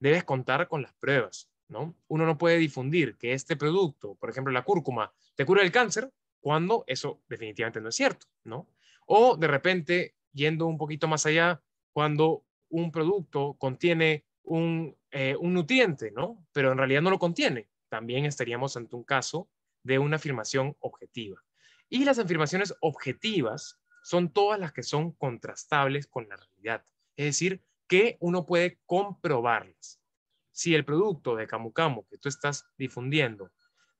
debes contar con las pruebas, ¿no? Uno no puede difundir que este producto, por ejemplo, la cúrcuma, te cura el cáncer, cuando eso definitivamente no es cierto, ¿no? O de repente, yendo un poquito más allá, cuando un producto contiene eh, un, nutriente, ¿no? Pero en realidad no lo contiene. También estaríamos ante un caso de una afirmación objetiva. Y las afirmaciones objetivas son todas las que son contrastables con la realidad. Es decir, que uno puede comprobarlas. Si el producto de Camu que tú estás difundiendo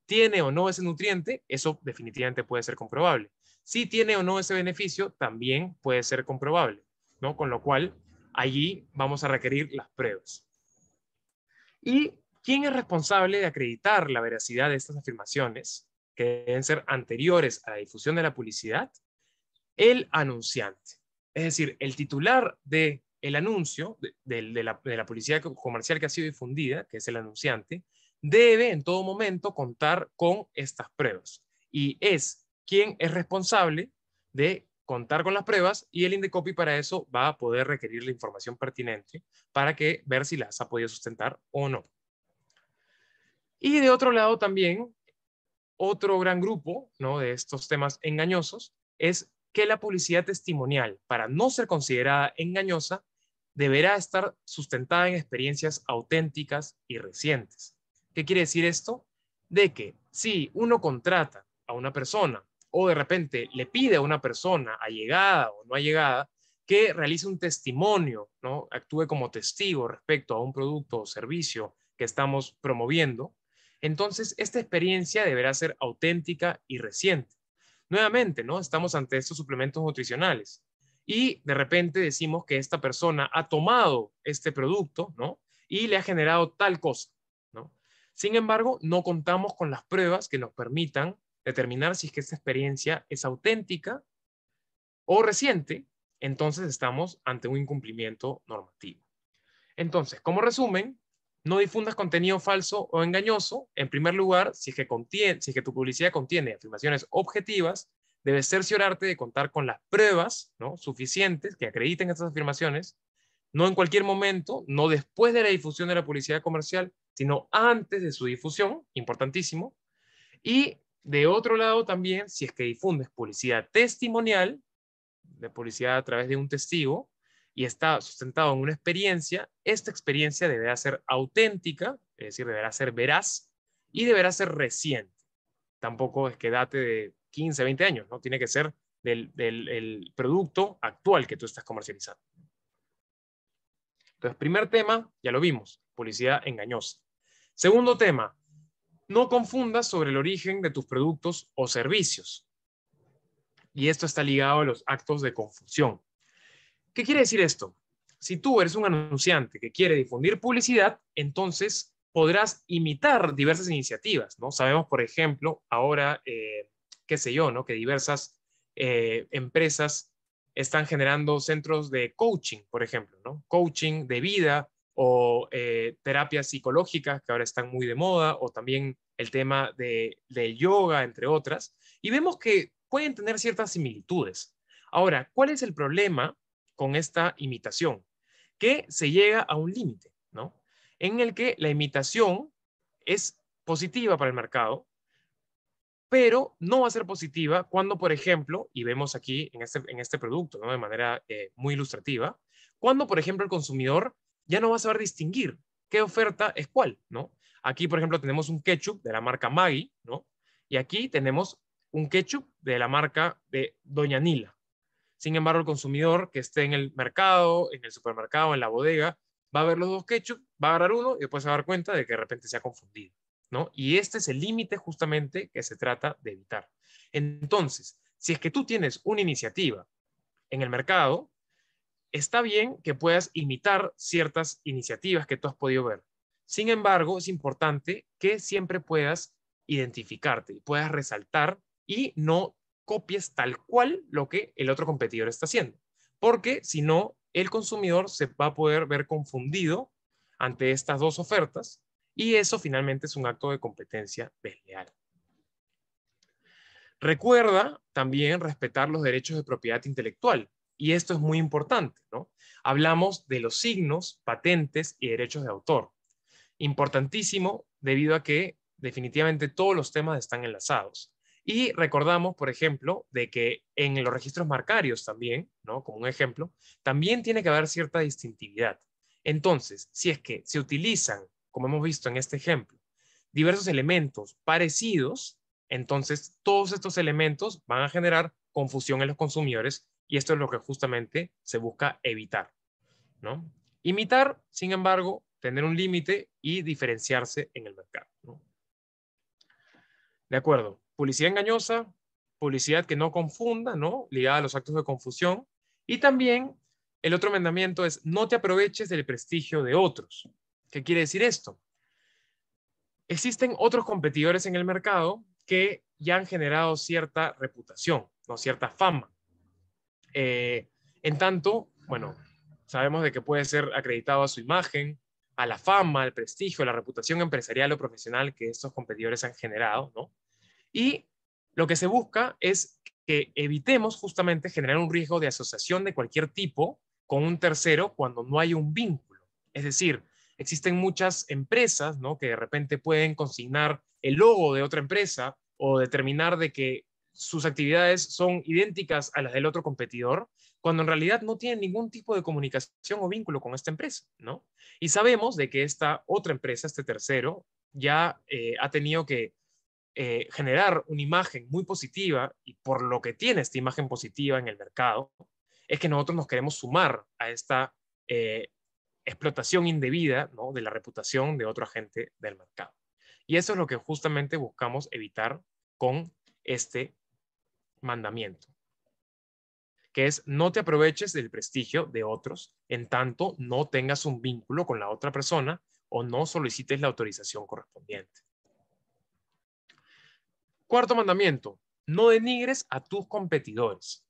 tiene o no ese nutriente, eso definitivamente puede ser comprobable. Si tiene o no ese beneficio, también puede ser comprobable, ¿no? Con lo cual, allí vamos a requerir las pruebas. ¿Y quién es responsable de acreditar la veracidad de estas afirmaciones, que deben ser anteriores a la difusión de la publicidad? El anunciante. Es decir, el titular del el anuncio, de, la, de la publicidad comercial que ha sido difundida, que es el anunciante, debe en todo momento contar con estas pruebas y es quien es responsable de contar con las pruebas y el Indecopi para eso va a poder requerir la información pertinente para que ver si las ha podido sustentar o no. Y de otro lado también, otro gran grupo de estos temas engañosos es que la publicidad testimonial, para no ser considerada engañosa, deberá estar sustentada en experiencias auténticas y recientes. ¿Qué quiere decir esto? De que si uno contrata a una persona o de repente le pide a una persona allegada o no allegada que realice un testimonio, ¿no? actúe como testigo respecto a un producto o servicio que estamos promoviendo, entonces esta experiencia deberá ser auténtica y reciente. Nuevamente, ¿no? estamos ante estos suplementos nutricionales y de repente decimos que esta persona ha tomado este producto ¿no? y le ha generado tal cosa. Sin embargo, no contamos con las pruebas que nos permitan determinar si es que esta experiencia es auténtica o reciente, entonces estamos ante un incumplimiento normativo. Entonces, como resumen, no difundas contenido falso o engañoso. En primer lugar, si es que, tu publicidad contiene afirmaciones objetivas, debes cerciorarte de contar con las pruebas suficientes que acrediten estas afirmaciones, no en cualquier momento, no después de la difusión de la publicidad comercial, sino antes de su difusión, importantísimo. Y de otro lado también, si es que difundes publicidad testimonial, de publicidad a través de un testigo, y está sustentado en una experiencia, esta experiencia deberá ser auténtica, es decir, deberá ser veraz y deberá ser reciente. Tampoco es que date de 15, 20 años, ¿no? Tiene que ser del, producto actual que tú estás comercializando. Entonces, primer tema, ya lo vimos, publicidad engañosa. Segundo tema, no confundas sobre el origen de tus productos o servicios. Y esto está ligado a los actos de confusión. ¿Qué quiere decir esto? Si tú eres un anunciante que quiere difundir publicidad, entonces podrás imitar diversas iniciativas, ¿no? Sabemos, por ejemplo, ahora, eh, qué sé yo, ¿no? Que diversas eh, empresas están generando centros de coaching, por ejemplo, ¿no? Coaching de vida, o eh, terapias psicológicas que ahora están muy de moda, o también el tema de, del yoga, entre otras, y vemos que pueden tener ciertas similitudes. Ahora, ¿cuál es el problema con esta imitación? Que se llega a un límite, ¿no? En el que la imitación es positiva para el mercado, pero no va a ser positiva cuando, por ejemplo, y vemos aquí en este, en este producto ¿no? de manera eh, muy ilustrativa, cuando, por ejemplo, el consumidor ya no vas a saber distinguir qué oferta es cuál, ¿no? Aquí, por ejemplo, tenemos un ketchup de la marca Maggi, ¿no? Y aquí tenemos un ketchup de la marca de Doña Nila. Sin embargo, el consumidor que esté en el mercado, en el supermercado, en la bodega, va a ver los dos ketchup, va a agarrar uno y después se va a dar cuenta de que de repente se ha confundido, ¿no? Y este es el límite justamente que se trata de evitar. Entonces, si es que tú tienes una iniciativa en el mercado, Está bien que puedas imitar ciertas iniciativas que tú has podido ver. Sin embargo, es importante que siempre puedas identificarte y puedas resaltar y no copies tal cual lo que el otro competidor está haciendo. Porque si no, el consumidor se va a poder ver confundido ante estas dos ofertas y eso finalmente es un acto de competencia desleal. Recuerda también respetar los derechos de propiedad intelectual. Y esto es muy importante, ¿no? Hablamos de los signos, patentes y derechos de autor. Importantísimo debido a que definitivamente todos los temas están enlazados. Y recordamos, por ejemplo, de que en los registros marcarios también, ¿no? Como un ejemplo, también tiene que haber cierta distintividad. Entonces, si es que se utilizan, como hemos visto en este ejemplo, diversos elementos parecidos, entonces todos estos elementos van a generar confusión en los consumidores y esto es lo que justamente se busca evitar, ¿no? Imitar, sin embargo, tener un límite y diferenciarse en el mercado. De acuerdo, publicidad engañosa, publicidad que no confunda, ¿no? Ligada a los actos de confusión. Y también el otro mandamiento es no te aproveches del prestigio de otros. ¿Qué quiere decir esto? Existen otros competidores en el mercado que ya han generado cierta reputación, ¿no? cierta fama. Eh, en tanto, bueno, sabemos de que puede ser acreditado a su imagen, a la fama, al prestigio, a la reputación empresarial o profesional que estos competidores han generado, ¿no? Y lo que se busca es que evitemos justamente generar un riesgo de asociación de cualquier tipo con un tercero cuando no hay un vínculo. Es decir, existen muchas empresas ¿no? que de repente pueden consignar el logo de otra empresa o determinar de que sus actividades son idénticas a las del otro competidor, cuando en realidad no tienen ningún tipo de comunicación o vínculo con esta empresa, ¿no? Y sabemos de que esta otra empresa, este tercero, ya eh, ha tenido que eh, generar una imagen muy positiva y por lo que tiene esta imagen positiva en el mercado, es que nosotros nos queremos sumar a esta eh, explotación indebida de la reputación de otro agente del mercado. Y eso es lo que justamente buscamos evitar con este mandamiento, que es no te aproveches del prestigio de otros en tanto no tengas un vínculo con la otra persona o no solicites la autorización correspondiente. Cuarto mandamiento, no denigres a tus competidores.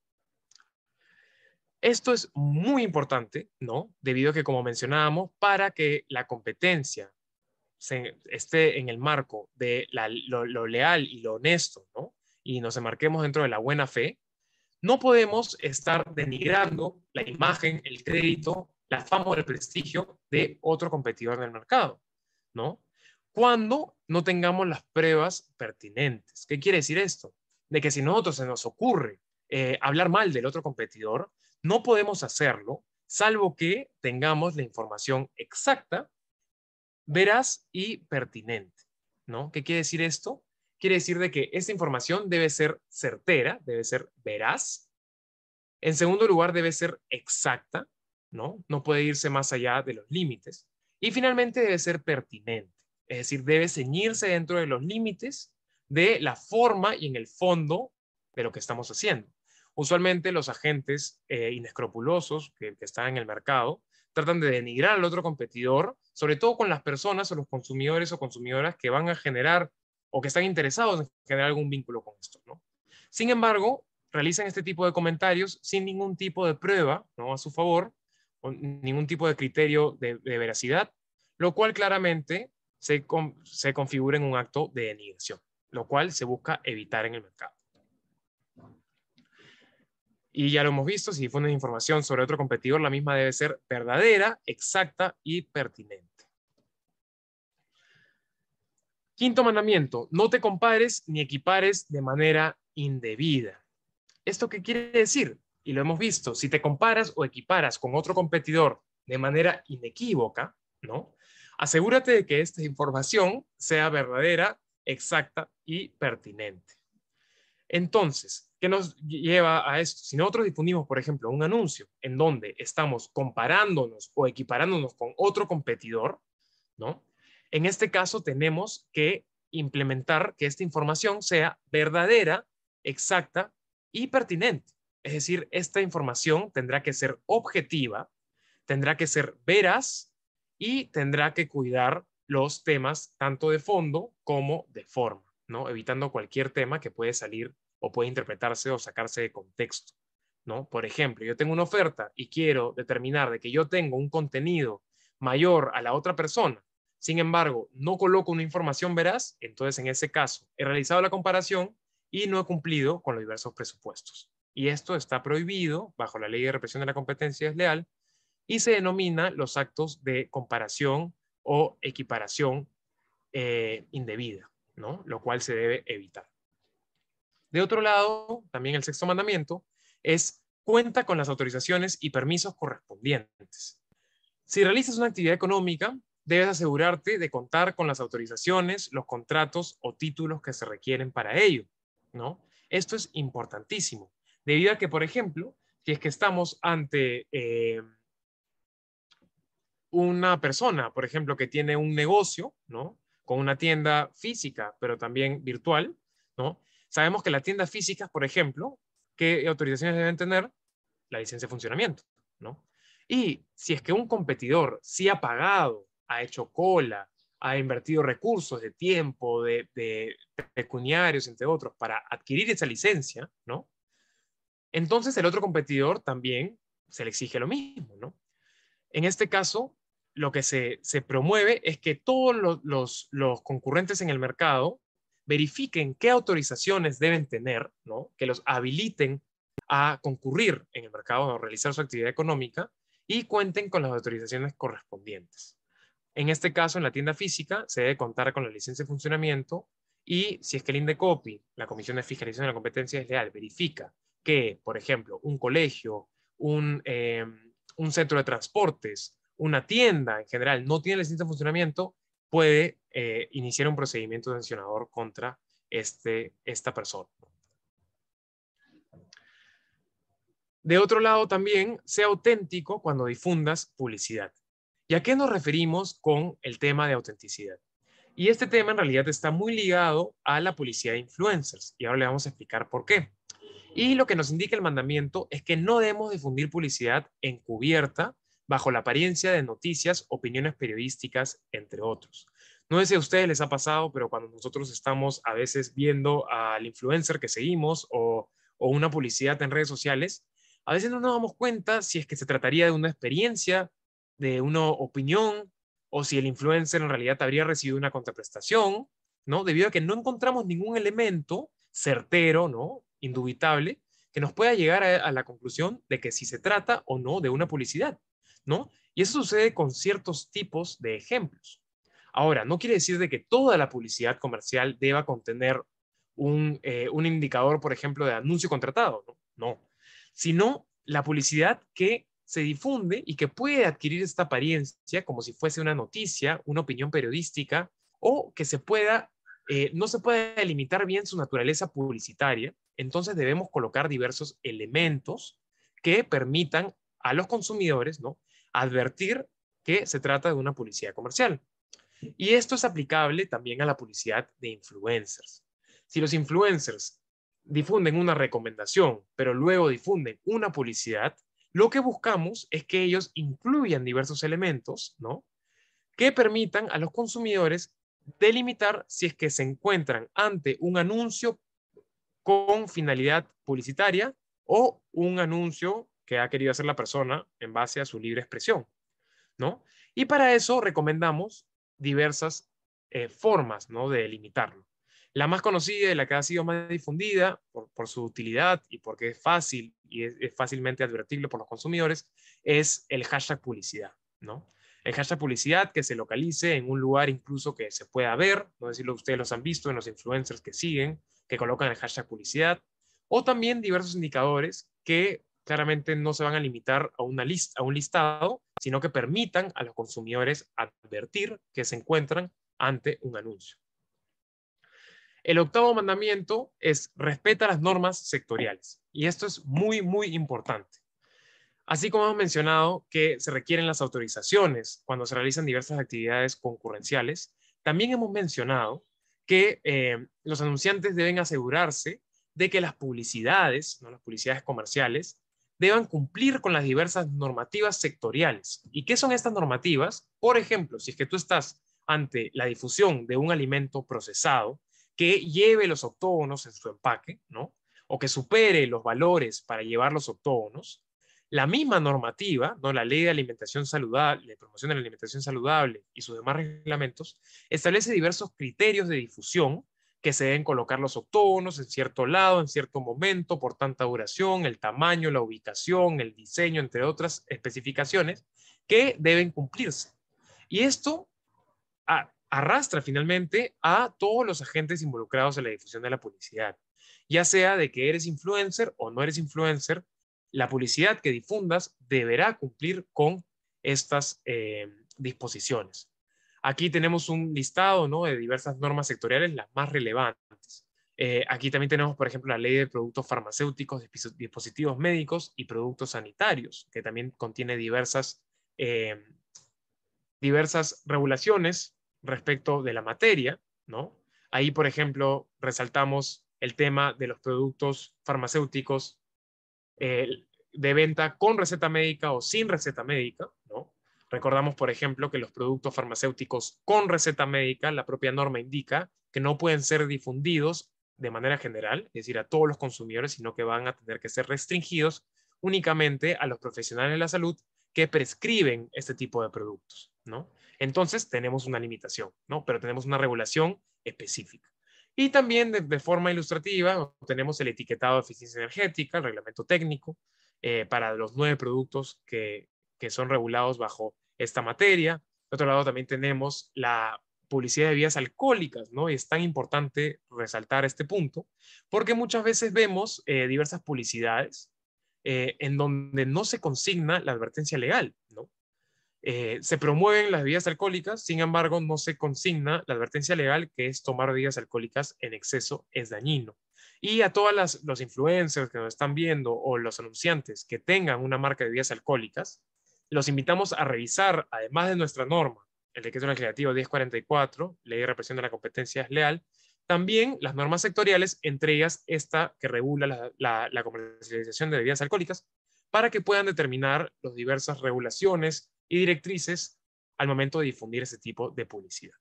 Esto es muy importante, ¿no? Debido a que, como mencionábamos, para que la competencia se, esté en el marco de lo, leal y lo honesto, ¿no? y nos enmarquemos dentro de la buena fe, no podemos estar denigrando la imagen, el crédito, la fama o el prestigio de otro competidor en el mercado, ¿no? Cuando no tengamos las pruebas pertinentes. ¿Qué quiere decir esto? De que si a nosotros se nos ocurre eh, hablar mal del otro competidor, no podemos hacerlo salvo que tengamos la información exacta, veraz y pertinente, ¿no? ¿Qué quiere decir esto? quiere decir de que esta información debe ser certera, debe ser veraz. En segundo lugar, debe ser exacta, ¿no? No puede irse más allá de los límites. Y finalmente, debe ser pertinente, es decir, debe ceñirse dentro de los límites de la forma y en el fondo de lo que estamos haciendo. Usualmente los agentes eh, inescrupulosos que están en el mercado tratan de denigrar al otro competidor, sobre todo con las personas o los consumidores o consumidoras que van a generar o que están interesados en generar algún vínculo con esto. Sin embargo, realizan este tipo de comentarios sin ningún tipo de prueba ¿no? a su favor, o ningún tipo de criterio de, veracidad, lo cual claramente se, configura en un acto de denigración, lo cual se busca evitar en el mercado. Y ya lo hemos visto, si difunden información sobre otro competidor, la misma debe ser verdadera, exacta y pertinente. Quinto mandamiento, no te compares ni equipares de manera indebida. ¿Esto qué quiere decir? Y lo hemos visto, si te comparas o equiparas con otro competidor de manera inequívoca, ¿no? Asegúrate de que esta información sea verdadera, exacta y pertinente. Entonces, ¿qué nos lleva a esto? Si nosotros difundimos, por ejemplo, un anuncio en donde estamos comparándonos o equiparándonos con otro competidor, ¿no? En este caso tenemos que implementar que esta información sea verdadera, exacta y pertinente. Es decir, esta información tendrá que ser objetiva, tendrá que ser veraz y tendrá que cuidar los temas tanto de fondo como de forma, ¿no? Evitando cualquier tema que puede salir o puede interpretarse o sacarse de contexto, ¿no? Por ejemplo, yo tengo una oferta y quiero determinar de que yo tengo un contenido mayor a la otra persona, sin embargo, no coloco una información veraz, entonces en ese caso he realizado la comparación y no he cumplido con los diversos presupuestos. Y esto está prohibido bajo la Ley de Represión de la Competencia Desleal y se denomina los actos de comparación o equiparación eh, indebida, ¿no? lo cual se debe evitar. De otro lado, también el sexto mandamiento es cuenta con las autorizaciones y permisos correspondientes. Si realizas una actividad económica, debes asegurarte de contar con las autorizaciones, los contratos o títulos que se requieren para ello, ¿no? Esto es importantísimo, debido a que, por ejemplo, si es que estamos ante eh, una persona, por ejemplo, que tiene un negocio, ¿no? Con una tienda física, pero también virtual, ¿no? Sabemos que las tiendas físicas, por ejemplo, ¿qué autorizaciones deben tener? La licencia de funcionamiento, ¿no? Y si es que un competidor sí ha pagado ha hecho cola, ha invertido recursos de tiempo, de, pecuniarios, entre otros, para adquirir esa licencia, ¿no? Entonces el otro competidor también se le exige lo mismo, ¿no? En este caso, lo que se, promueve es que todos los, concurrentes en el mercado verifiquen qué autorizaciones deben tener, ¿no? que los habiliten a concurrir en el mercado o realizar su actividad económica y cuenten con las autorizaciones correspondientes. En este caso, en la tienda física, se debe contar con la licencia de funcionamiento y si es que el INDECOPI, la Comisión de Fiscalización de la Competencia es verifica que, por ejemplo, un colegio, em, un, centro de transportes, una tienda en general no tiene licencia de funcionamiento, puede eh, iniciar un procedimiento sancionador contra este, esta persona. De otro lado, también sea auténtico cuando difundas publicidad. ¿Y a qué nos referimos con el tema de autenticidad? Y este tema en realidad está muy ligado a la publicidad de influencers y ahora le vamos a explicar por qué. Y lo que nos indica el mandamiento es que no debemos difundir publicidad encubierta bajo la apariencia de noticias, opiniones periodísticas, entre otros. No sé si a ustedes les ha pasado, pero cuando nosotros estamos a veces viendo al influencer que seguimos o, o una publicidad en redes sociales, a veces no nos damos cuenta si es que se trataría de una experiencia de una opinión o si el influencer en realidad habría recibido una contraprestación, ¿no? Debido a que no encontramos ningún elemento certero, ¿no? Indubitable, que nos pueda llegar a, la conclusión de que si se trata o no de una publicidad, ¿no? Y eso sucede con ciertos tipos de ejemplos. Ahora, no quiere decir de que toda la publicidad comercial deba contener un, eh, un indicador, por ejemplo, de anuncio contratado, ¿no? No, sino la publicidad que se difunde y que puede adquirir esta apariencia como si fuese una noticia, una opinión periodística, o que se pueda, eh, no se puede delimitar bien su naturaleza publicitaria. Entonces debemos colocar diversos elementos que permitan a los consumidores ¿no? advertir que se trata de una publicidad comercial. Y esto es aplicable también a la publicidad de influencers. Si los influencers difunden una recomendación, pero luego difunden una publicidad, lo que buscamos es que ellos incluyan diversos elementos, ¿no? Que permitan a los consumidores delimitar si es que se encuentran ante un anuncio con finalidad publicitaria o un anuncio que ha querido hacer la persona en base a su libre expresión, ¿no? Y para eso recomendamos diversas eh, formas, ¿no? De delimitarlo. La más conocida y la que ha sido más difundida por, su utilidad y porque es fácil y es, fácilmente advertible por los consumidores es el hashtag publicidad, ¿no? El hashtag publicidad que se localice en un lugar incluso que se pueda ver, no decirlo ustedes los han visto en los influencers que siguen, que colocan el hashtag publicidad, o también diversos indicadores que claramente no se van a limitar a, una lista, a un listado, sino que permitan a los consumidores advertir que se encuentran ante un anuncio. El octavo mandamiento es respeta las normas sectoriales. Y esto es muy, muy importante. Así como hemos mencionado que se requieren las autorizaciones cuando se realizan diversas actividades concurrenciales, también hemos mencionado que eh, los anunciantes deben asegurarse de que las publicidades, no las publicidades comerciales, deban cumplir con las diversas normativas sectoriales. ¿Y qué son estas normativas? Por ejemplo, si es que tú estás ante la difusión de un alimento procesado, que lleve los octógonos en su empaque, ¿no? O que supere los valores para llevar los octógonos. La misma normativa, ¿no? la Ley de Alimentación Saludable, de Promoción de la Alimentación Saludable y sus demás reglamentos, establece diversos criterios de difusión que se deben colocar los octógonos en cierto lado, en cierto momento, por tanta duración, el tamaño, la ubicación, el diseño, entre otras especificaciones que deben cumplirse. Y esto ah, arrastra finalmente a todos los agentes involucrados en la difusión de la publicidad. Ya sea de que eres influencer o no eres influencer, la publicidad que difundas deberá cumplir con estas eh, disposiciones. Aquí tenemos un listado de diversas normas sectoriales, las más relevantes. Eh, aquí también tenemos, por ejemplo, la ley de productos farmacéuticos, dispositivos médicos y productos sanitarios, que también contiene diversas, eh, diversas regulaciones respecto de la materia, ¿no? Ahí, por ejemplo, resaltamos el tema de los productos farmacéuticos eh, de venta con receta médica o sin receta médica, Recordamos, por ejemplo, que los productos farmacéuticos con receta médica, la propia norma indica que no pueden ser difundidos de manera general, es decir, a todos los consumidores, sino que van a tener que ser restringidos únicamente a los profesionales de la salud que prescriben este tipo de productos. ¿no? Entonces tenemos una limitación, ¿no? Pero tenemos una regulación específica. Y también de, forma ilustrativa tenemos el etiquetado de eficiencia energética, el reglamento técnico, eh, para los nueve productos que, son regulados bajo esta materia. De otro lado también tenemos la publicidad de bebidas alcohólicas, ¿no? Y es tan importante resaltar este punto, porque muchas veces vemos eh, diversas publicidades eh, en donde no se consigna la advertencia legal, ¿no? Eh, se promueven las bebidas alcohólicas, sin embargo, no se consigna la advertencia legal que es tomar bebidas alcohólicas en exceso es dañino. Y a todas las los influencers que nos están viendo o los anunciantes que tengan una marca de bebidas alcohólicas, los invitamos a revisar, además de nuestra norma, el decreto legislativo 1044, Ley de Represión de la Competencia es Leal, también las normas sectoriales, entre ellas esta que regula la, la comercialización de bebidas alcohólicas, para que puedan determinar las diversas regulaciones y directrices al momento de difundir ese tipo de publicidad.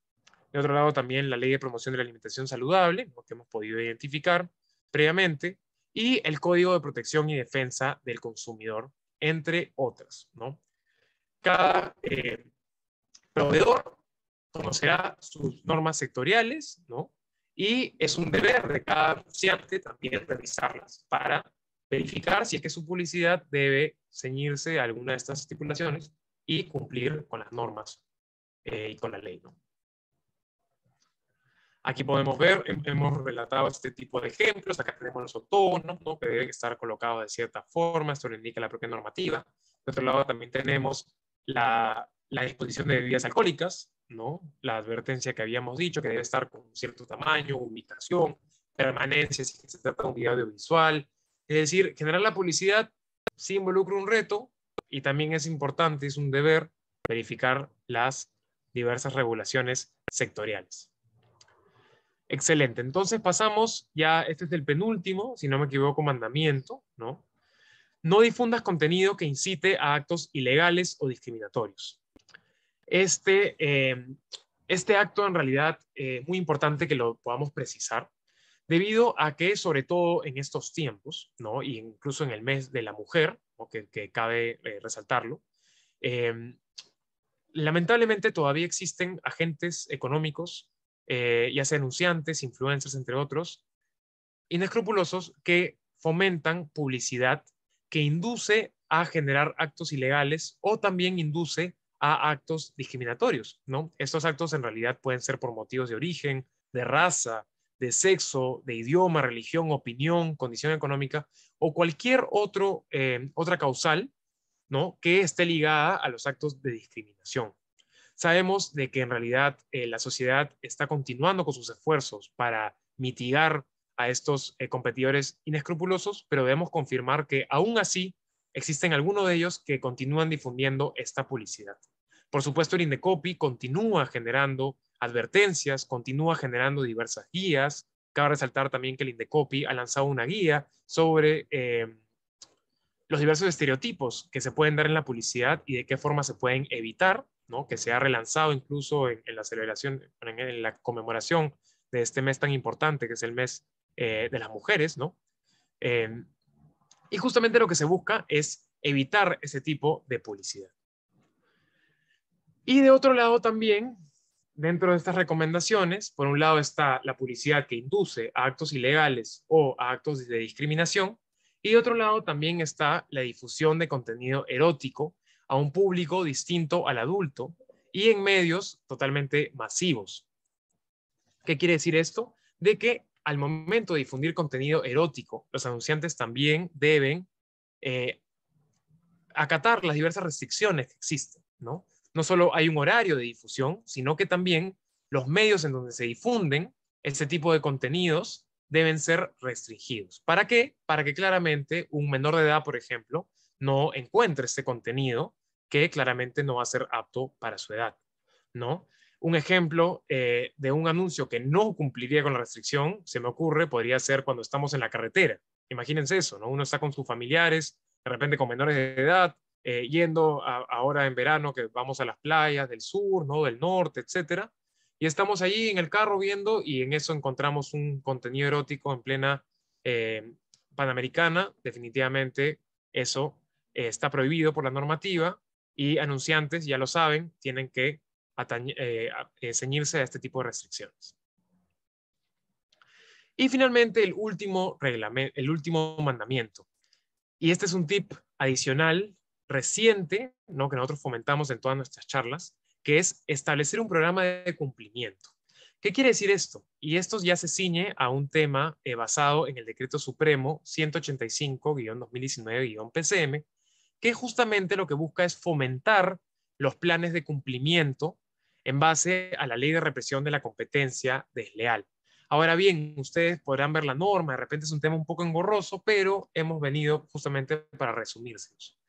De otro lado, también la Ley de Promoción de la Alimentación Saludable, que hemos podido identificar previamente, y el Código de Protección y Defensa del Consumidor, entre otras. ¿no? Cada eh, proveedor conocerá sus normas sectoriales, ¿no? y es un deber de cada anunciante también revisarlas para verificar si es que su publicidad debe ceñirse a alguna de estas estipulaciones y cumplir con las normas eh, y con la ley. Aquí podemos ver, hemos relatado este tipo de ejemplos, acá tenemos los autónomos, que deben estar colocados de cierta forma, esto lo indica la propia normativa. De otro lado también tenemos la, la disposición de bebidas alcohólicas, ¿no? la advertencia que habíamos dicho, que debe estar con cierto tamaño, ubicación, permanencia, si se trata de un video audiovisual. Es decir, generar la publicidad sí involucra un reto, y también es importante, es un deber, verificar las diversas regulaciones sectoriales. Excelente. Entonces pasamos, ya este es el penúltimo, si no me equivoco, mandamiento, ¿no? No difundas contenido que incite a actos ilegales o discriminatorios. Este, em, este acto en realidad es eh, muy importante que lo podamos precisar, debido a que sobre todo en estos tiempos, ¿no? E incluso en el mes de la mujer, o que, cabe eh, resaltarlo. Em, lamentablemente todavía existen agentes económicos, eh, ya sea anunciantes, influencers, entre otros, inescrupulosos que fomentan publicidad que induce a generar actos ilegales o también induce a actos discriminatorios, ¿no? Estos actos en realidad pueden ser por motivos de origen, de raza, de sexo, de idioma, religión, opinión, condición económica o cualquier otro, eh, otra causal ¿no? que esté ligada a los actos de discriminación. Sabemos de que en realidad eh, la sociedad está continuando con sus esfuerzos para mitigar a estos eh, competidores inescrupulosos, pero debemos confirmar que aún así existen algunos de ellos que continúan difundiendo esta publicidad. Por supuesto, el INDECOPI continúa generando advertencias, continúa generando diversas guías. Cabe resaltar también que el INDECOPI ha lanzado una guía sobre eh, los diversos estereotipos que se pueden dar en la publicidad y de qué forma se pueden evitar, que se ha relanzado incluso en, la celebración, en, la conmemoración de este mes tan importante que es el mes eh, de las mujeres. Eh, y justamente lo que se busca es evitar ese tipo de publicidad. Y de otro lado también, dentro de estas recomendaciones, por un lado está la publicidad que induce a actos ilegales o a actos de discriminación, y de otro lado también está la difusión de contenido erótico a un público distinto al adulto y en medios totalmente masivos. ¿Qué quiere decir esto? De que al momento de difundir contenido erótico, los anunciantes también deben eh, acatar las diversas restricciones que existen, ¿no? no solo hay un horario de difusión, sino que también los medios en donde se difunden este tipo de contenidos deben ser restringidos. ¿Para qué? Para que claramente un menor de edad, por ejemplo, no encuentre este contenido que claramente no va a ser apto para su edad, ¿no? Un ejemplo eh, de un anuncio que no cumpliría con la restricción, se me ocurre, podría ser cuando estamos en la carretera. Imagínense eso, ¿no? Uno está con sus familiares, de repente con menores de edad, eh, yendo ahora en verano, que vamos a las playas del sur, ¿no? Del norte, etcétera. Y estamos allí en el carro viendo y en eso encontramos un contenido erótico en plena eh, Panamericana. Definitivamente eso eh, está prohibido por la normativa y anunciantes, ya lo saben, tienen que ceñirse a este tipo de restricciones. Y finalmente, el último, reglamento, el último mandamiento. Y este es un tip adicional reciente, ¿no? que nosotros fomentamos en todas nuestras charlas, que es establecer un programa de cumplimiento. ¿Qué quiere decir esto? Y esto ya se ciñe a un tema eh, basado en el Decreto Supremo 185-2019-PCM, que justamente lo que busca es fomentar los planes de cumplimiento en base a la ley de represión de la competencia desleal. Ahora bien, ustedes podrán ver la norma, de repente es un tema un poco engorroso, pero hemos venido justamente para resumírselos.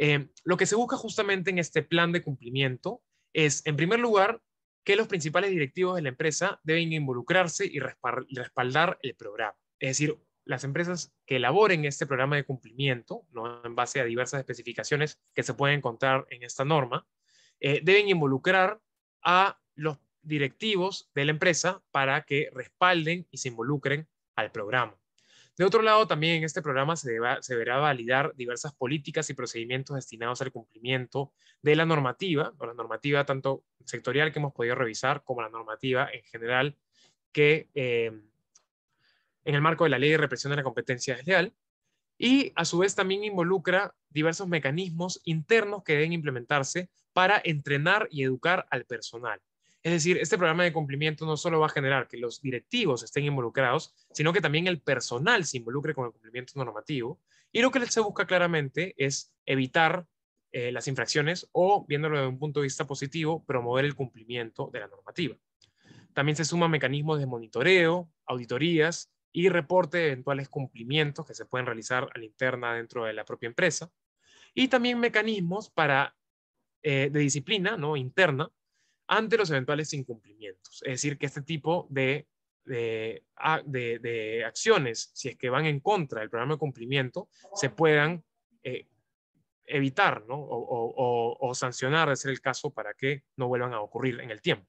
Eh, lo que se busca justamente en este plan de cumplimiento es, en primer lugar, que los principales directivos de la empresa deben involucrarse y respaldar el programa. Es decir, las empresas que elaboren este programa de cumplimiento, en base a diversas especificaciones que se pueden encontrar en esta norma, eh, deben involucrar a los directivos de la empresa para que respalden y se involucren al programa. De otro lado, también en este programa se, deberá validar diversas políticas y procedimientos destinados al cumplimiento de la normativa, o la normativa tanto sectorial que hemos podido revisar como la normativa en general que eh, en el marco de la ley de represión de la competencia desleal y a su vez también involucra diversos mecanismos internos que deben implementarse para entrenar y educar al personal. Es decir, este programa de cumplimiento no solo va a generar que los directivos estén involucrados, sino que también el personal se involucre con el cumplimiento normativo. Y lo que se busca claramente es evitar eh, las infracciones o, viéndolo desde un punto de vista positivo, promover el cumplimiento de la normativa. También se suman mecanismos de monitoreo, auditorías y reporte de eventuales cumplimientos que se pueden realizar a la interna dentro de la propia empresa. Y también mecanismos para, eh, de disciplina ¿no? interna ante los eventuales incumplimientos. Es decir, que este tipo de, de, acciones, si es que van en contra del programa de cumplimiento, se puedan eh, evitar o, sancionar, de ser el caso, para que no vuelvan a ocurrir en el tiempo.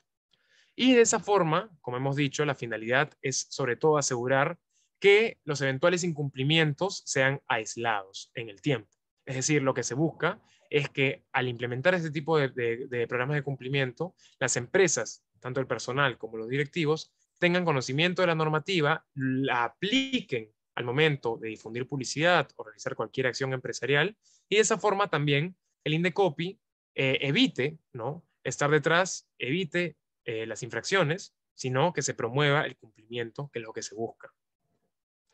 Y de esa forma, como hemos dicho, la finalidad es sobre todo asegurar que los eventuales incumplimientos sean aislados en el tiempo. Es decir, lo que se busca es que al implementar este tipo de, programas de cumplimiento, las empresas, tanto el personal como los directivos, tengan conocimiento de la normativa, la apliquen al momento de difundir publicidad o realizar cualquier acción empresarial y de esa forma también el Indecopi eh, evite ¿no? estar detrás, evite eh, las infracciones, sino que se promueva el cumplimiento, que es lo que se busca,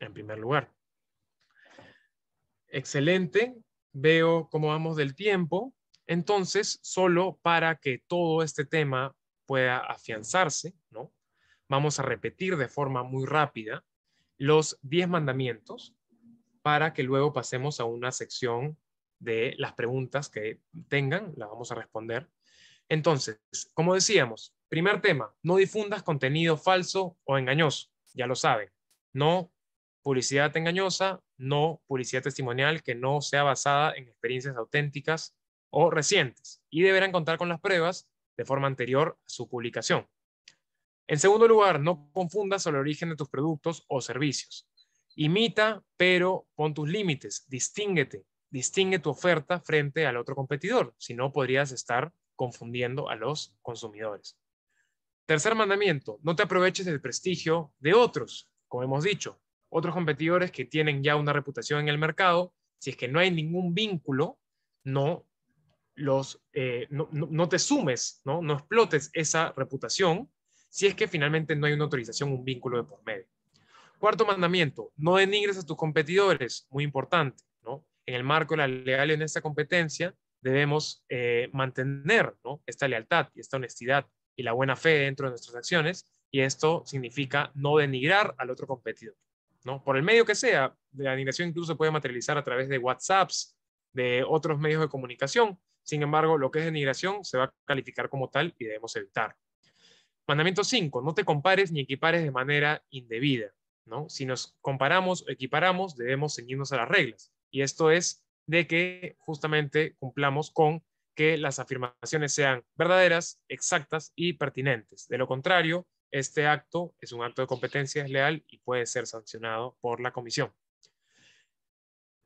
en primer lugar. Excelente veo cómo vamos del tiempo. Entonces, solo para que todo este tema pueda afianzarse, ¿no? Vamos a repetir de forma muy rápida los 10 mandamientos para que luego pasemos a una sección de las preguntas que tengan, las vamos a responder. Entonces, como decíamos, primer tema, no difundas contenido falso o engañoso, ya lo saben, no publicidad engañosa, no publicidad testimonial que no sea basada en experiencias auténticas o recientes y deberán contar con las pruebas de forma anterior a su publicación. En segundo lugar, no confundas el origen de tus productos o servicios. Imita, pero pon tus límites, distínguete, distingue tu oferta frente al otro competidor, si no podrías estar confundiendo a los consumidores. Tercer mandamiento, no te aproveches del prestigio de otros, como hemos dicho, otros competidores que tienen ya una reputación en el mercado, si es que no hay ningún vínculo, no los eh, no, no, te sumes, ¿no? no explotes esa reputación si es que finalmente no hay una autorización, un vínculo de por medio. Cuarto mandamiento, no denigres a tus competidores, muy importante, ¿no? En el marco de la legalidad en esta competencia debemos eh, mantener ¿no? esta lealtad y esta honestidad y la buena fe dentro de nuestras acciones y esto significa no denigrar al otro competidor. Por el medio que sea, la indignación incluso se puede materializar a través de WhatsApps, de otros medios de comunicación. Sin embargo, lo que es denigración se va a calificar como tal y debemos evitar. Mandamiento 5. No te compares ni equipares de manera indebida. ¿no? Si nos comparamos o equiparamos, debemos seguirnos a las reglas. Y esto es de que justamente cumplamos con que las afirmaciones sean verdaderas, exactas y pertinentes. De lo contrario, este acto es un acto de competencia leal y puede ser sancionado por la comisión.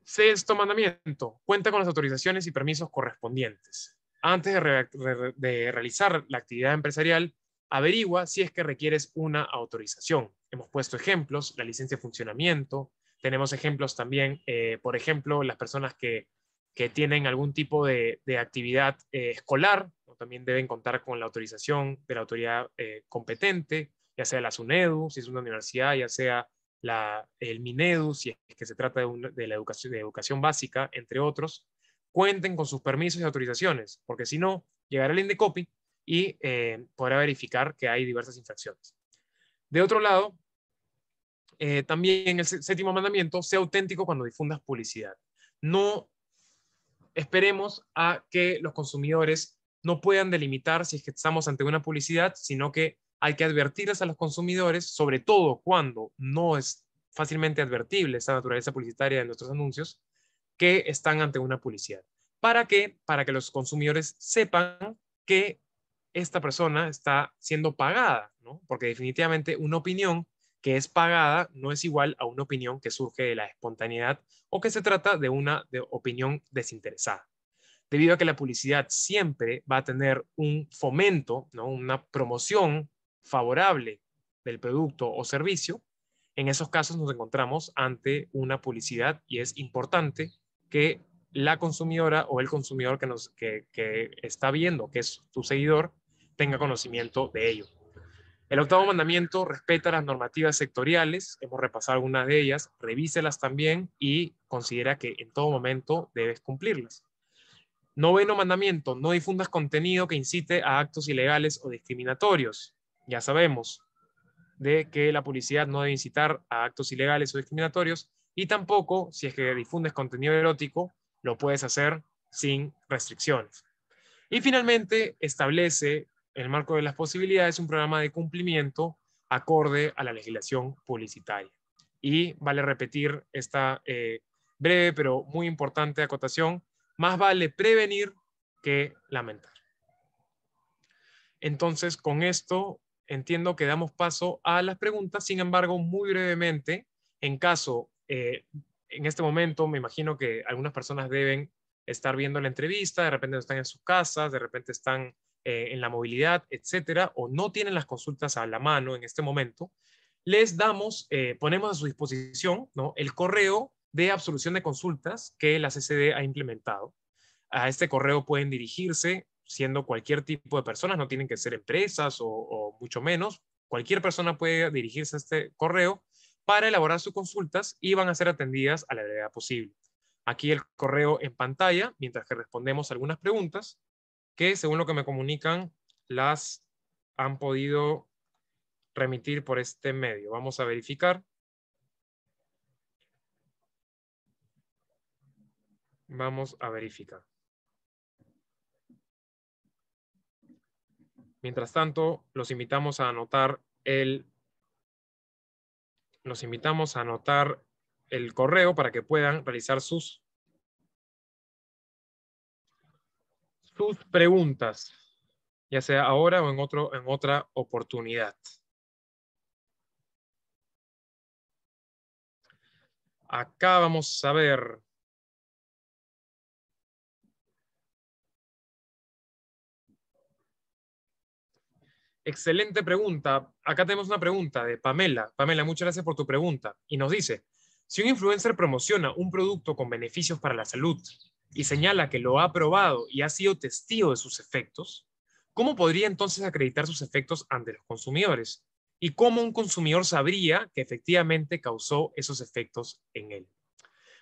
Sexto mandamiento, cuenta con las autorizaciones y permisos correspondientes. Antes de, realizar la actividad empresarial, averigua si es que requieres una autorización. Hemos puesto ejemplos, la licencia de funcionamiento, tenemos ejemplos también, eh, por ejemplo, las personas que que tienen algún tipo de, actividad eh, escolar, también deben contar con la autorización de la autoridad eh, competente, ya sea la SUNEDU, si es una universidad, ya sea la, el MINEDU, si es que se trata de, de la educación, de educación básica, entre otros, cuenten con sus permisos y autorizaciones, porque si no, llegará el INDECOPI y eh, podrá verificar que hay diversas infracciones. De otro lado, también el séptimo mandamiento, sea auténtico cuando difundas publicidad. No esperemos a que los consumidores no puedan delimitar si estamos ante una publicidad, sino que hay que advertirles a los consumidores, sobre todo cuando no es fácilmente advertible esa naturaleza publicitaria de nuestros anuncios, que están ante una publicidad. ¿Para qué? Para que los consumidores sepan que esta persona está siendo pagada, ¿no? Porque definitivamente una opinión que es pagada no es igual a una opinión que surge de la espontaneidad o que se trata de una opinión desinteresada. Debido a que la publicidad siempre va a tener un fomento, ¿no? una promoción favorable del producto o servicio, en esos casos nos encontramos ante una publicidad y es importante que la consumidora o el consumidor que, nos, que está viendo, que es tu seguidor, tenga conocimiento de ello. El octavo mandamiento respeta las normativas sectoriales, hemos repasado algunas de ellas, revíselas también y considera que en todo momento debes cumplirlas. Noveno mandamiento, no difundas contenido que incite a actos ilegales o discriminatorios. Ya sabemos de que la publicidad no debe incitar a actos ilegales o discriminatorios y tampoco, si es que difundes contenido erótico, lo puedes hacer sin restricciones. Y finalmente establece el marco de las posibilidades, un programa de cumplimiento acorde a la legislación publicitaria. Y vale repetir esta eh, breve pero muy importante acotación, más vale prevenir que lamentar. Entonces, con esto entiendo que damos paso a las preguntas, sin embargo, muy brevemente, en caso, eh, en este momento me imagino que algunas personas deben estar viendo la entrevista, de repente no están en sus casas, de repente están eh, en la movilidad, etcétera, o no tienen las consultas a la mano en este momento, les damos, eh, ponemos a su disposición el correo de absolución de consultas que la CCD ha implementado. A este correo pueden dirigirse siendo cualquier tipo de personas, no tienen que ser empresas o, mucho menos. Cualquier persona puede dirigirse a este correo para elaborar sus consultas y van a ser atendidas a la brevedad posible. Aquí el correo en pantalla, mientras que respondemos algunas preguntas que según lo que me comunican, las han podido remitir por este medio. Vamos a verificar. Vamos a verificar. Mientras tanto, los invitamos a anotar el los invitamos a anotar el correo para que puedan realizar sus tus preguntas, ya sea ahora o en, otro, en otra oportunidad. Acá vamos a ver. Excelente pregunta. Acá tenemos una pregunta de Pamela. Pamela, muchas gracias por tu pregunta. Y nos dice, si un influencer promociona un producto con beneficios para la salud, y señala que lo ha probado y ha sido testigo de sus efectos, ¿cómo podría entonces acreditar sus efectos ante los consumidores? ¿Y cómo un consumidor sabría que efectivamente causó esos efectos en él?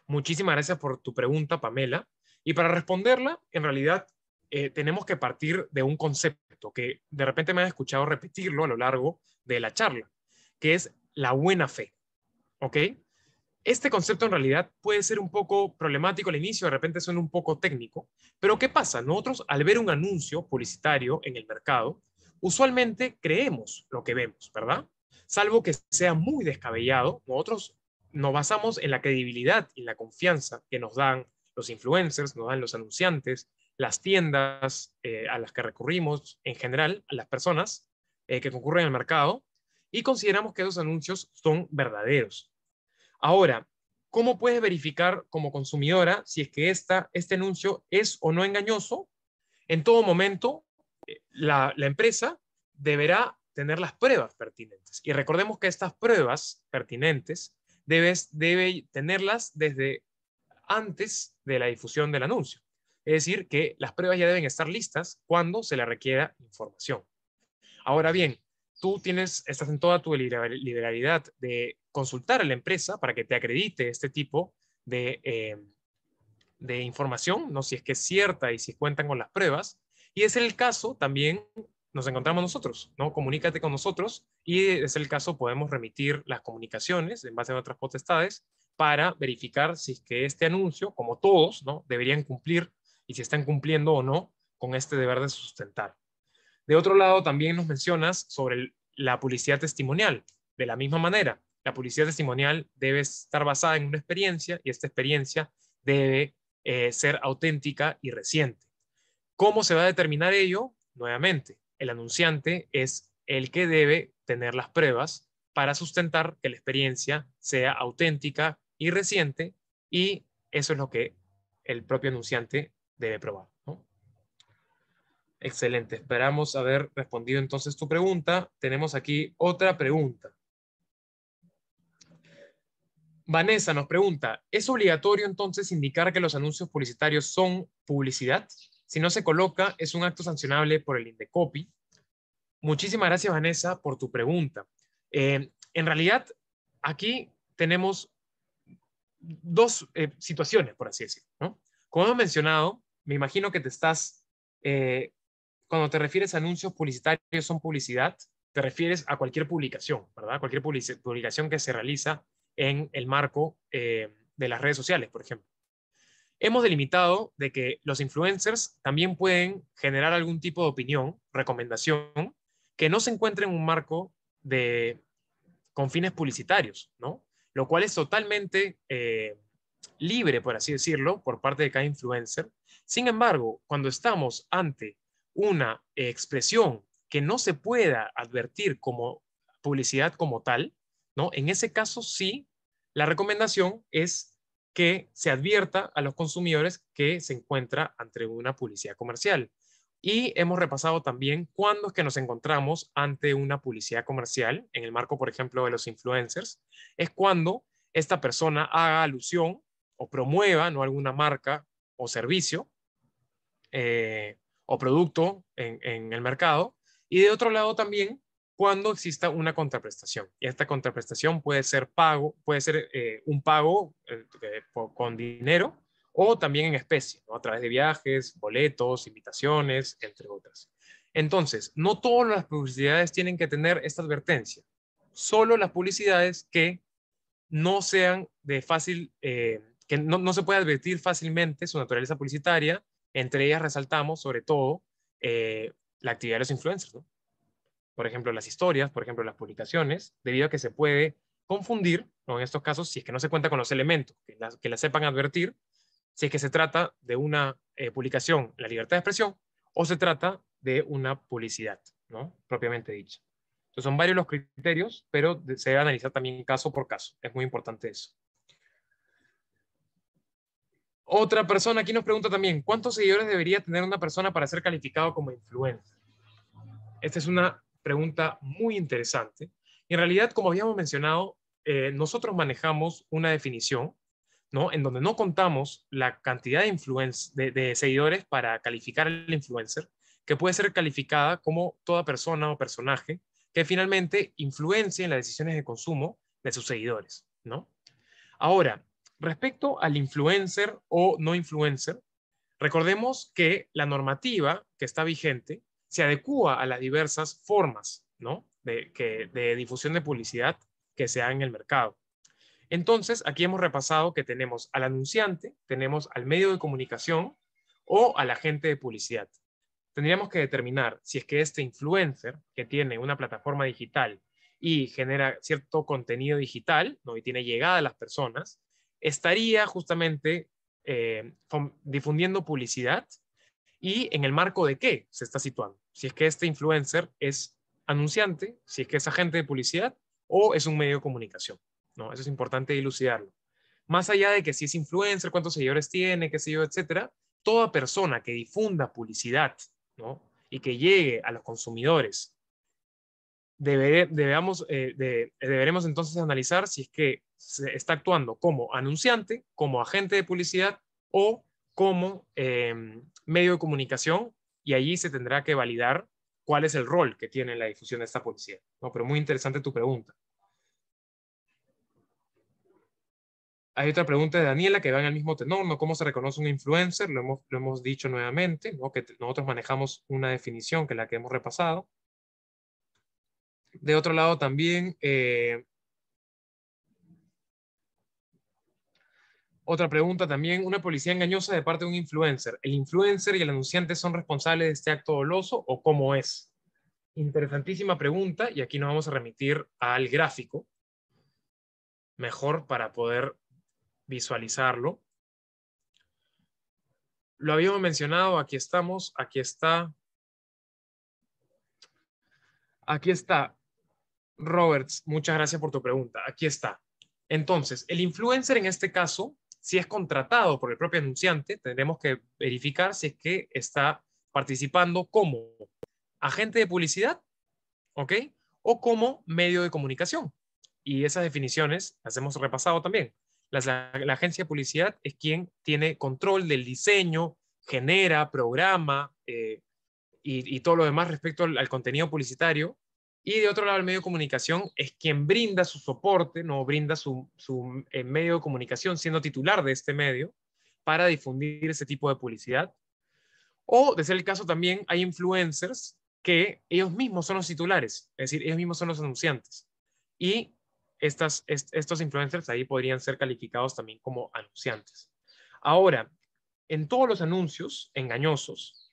Muchísimas gracias por tu pregunta, Pamela. Y para responderla, en realidad eh, tenemos que partir de un concepto que de repente me han escuchado repetirlo a lo largo de la charla, que es la buena fe. ¿Ok? este concepto en realidad puede ser un poco problemático al inicio, de repente suena un poco técnico, pero ¿qué pasa? Nosotros al ver un anuncio publicitario en el mercado, usualmente creemos lo que vemos, ¿verdad? Salvo que sea muy descabellado, nosotros nos basamos en la credibilidad y la confianza que nos dan los influencers, nos dan los anunciantes, las tiendas eh, a las que recurrimos, en general, a las personas eh, que concurren al mercado, y consideramos que esos anuncios son verdaderos. Ahora, ¿cómo puedes verificar como consumidora si es que esta, este anuncio es o no engañoso? En todo momento, eh, la, empresa deberá tener las pruebas pertinentes. Y recordemos que estas pruebas pertinentes deben debe tenerlas desde antes de la difusión del anuncio. Es decir, que las pruebas ya deben estar listas cuando se le requiera información. Ahora bien, tú tienes, estás en toda tu liberalidad de consultar a la empresa para que te acredite este tipo eh, de, información, ¿no? si es que es cierta y si cuentan con las pruebas. Y es el caso también nos encontramos nosotros, ¿no? Comunícate con nosotros y es el caso podemos remitir las comunicaciones en base a otras potestades para verificar si es que este anuncio, como todos, ¿no? Deberían cumplir y si están cumpliendo o no con este deber de sustentar. De otro lado, también nos mencionas sobre la publicidad testimonial. De la misma manera, la publicidad testimonial debe estar basada en una experiencia y esta experiencia debe eh, ser auténtica y reciente. ¿Cómo se va a determinar ello? Nuevamente, el anunciante es el que debe tener las pruebas para sustentar que la experiencia sea auténtica y reciente y eso es lo que el propio anunciante debe probar. Excelente, esperamos haber respondido entonces tu pregunta. Tenemos aquí otra pregunta. Vanessa nos pregunta, ¿es obligatorio entonces indicar que los anuncios publicitarios son publicidad? Si no se coloca, es un acto sancionable por el INDECOPI. Muchísimas gracias, Vanessa, por tu pregunta. Eh, en realidad, aquí tenemos dos eh, situaciones, por así decirlo. Como hemos mencionado, me imagino que te estás eh, cuando te refieres a anuncios publicitarios, ¿son publicidad? Te refieres a cualquier publicación, ¿verdad? Cualquier publicación que se realiza en el marco eh, de las redes sociales, por ejemplo. Hemos delimitado de que los influencers también pueden generar algún tipo de opinión, recomendación, que no se encuentre en un marco de, con fines publicitarios, ¿no? Lo cual es totalmente eh, libre, por así decirlo, por parte de cada influencer. Sin embargo, cuando estamos ante una expresión que no se pueda advertir como publicidad como tal, ¿no? En ese caso sí, la recomendación es que se advierta a los consumidores que se encuentra ante una publicidad comercial. Y hemos repasado también cuándo es que nos encontramos ante una publicidad comercial, en el marco, por ejemplo, de los influencers, es cuando esta persona haga alusión o promueva ¿no? alguna marca o servicio eh, o producto en, el mercado. Y de otro lado también cuando exista una contraprestación. Y esta contraprestación puede ser pago, puede ser eh, un pago eh, con dinero o también en especie, a través de viajes, boletos, invitaciones, entre otras. Entonces, no todas las publicidades tienen que tener esta advertencia, solo las publicidades que no sean de fácil, eh, que no, no se puede advertir fácilmente su naturaleza publicitaria entre ellas resaltamos, sobre todo, eh, la actividad de los influencers, Por ejemplo, las historias, por ejemplo, las publicaciones, debido a que se puede confundir, en estos casos, si es que no se cuenta con los elementos que que la sepan advertir, si es que se trata de una eh, publicación, la libertad de expresión, o se trata de una publicidad, Propiamente dicha. Entonces, son varios los criterios, pero se debe analizar también caso por caso. Es muy importante eso. Otra persona aquí nos pregunta también, ¿cuántos seguidores debería tener una persona para ser calificado como influencer? Esta es una pregunta muy interesante. En realidad, como habíamos mencionado, eh, nosotros manejamos una definición, ¿no? En donde no contamos la cantidad de, de seguidores para calificar al influencer, que puede ser calificada como toda persona o personaje que finalmente influencia en las decisiones de consumo de sus seguidores, ¿no? Ahora, Respecto al influencer o no influencer, recordemos que la normativa que está vigente se adecúa a las diversas formas de, difusión de publicidad que se en el mercado. Entonces, aquí hemos repasado que tenemos al anunciante, tenemos al medio de comunicación o al agente de publicidad. Tendríamos que determinar si es que este influencer que tiene una plataforma digital y genera cierto contenido digital ¿no? y tiene llegada a las personas, estaría justamente eh, difundiendo publicidad y en el marco de qué se está situando. Si es que este influencer es anunciante, si es que es agente de publicidad o es un medio de comunicación. ¿no? Eso es importante dilucidarlo. Más allá de que si es influencer, cuántos seguidores tiene, qué sé yo, etcétera, toda persona que difunda publicidad y que llegue a los consumidores, debemos, eh, deberemos entonces analizar si es que está actuando como anunciante, como agente de publicidad o como em, medio de comunicación y allí se tendrá que validar cuál es el rol que tiene la difusión de esta publicidad. ¿no? Pero muy interesante tu pregunta. Hay otra pregunta de Daniela que va en el mismo tenor, ¿no? ¿Cómo se reconoce un influencer? Lo hemos, lo hemos dicho nuevamente, ¿no? Que nosotros manejamos una definición que es la que hemos repasado. De otro lado también, eh, Otra pregunta también, una policía engañosa de parte de un influencer. ¿El influencer y el anunciante son responsables de este acto doloso o cómo es? Interesantísima pregunta y aquí nos vamos a remitir al gráfico, mejor para poder visualizarlo. Lo habíamos mencionado, aquí estamos, aquí está. Aquí está. Roberts, muchas gracias por tu pregunta. Aquí está. Entonces, el influencer en este caso si es contratado por el propio anunciante, tenemos que verificar si es que está participando como agente de publicidad, ¿ok? O como medio de comunicación. Y esas definiciones las hemos repasado también. La, agencia de publicidad es quien tiene control del diseño, genera, programa eh, y, todo lo demás respecto al contenido publicitario y de otro lado, el medio de comunicación es quien brinda su soporte, no brinda su, eh, medio de comunicación siendo titular de este medio para difundir ese tipo de publicidad. O, de ser el caso también, hay influencers que ellos mismos son los titulares, es decir, ellos mismos son los anunciantes. Y estas, estos influencers ahí podrían ser calificados también como anunciantes. Ahora, en todos los anuncios engañosos,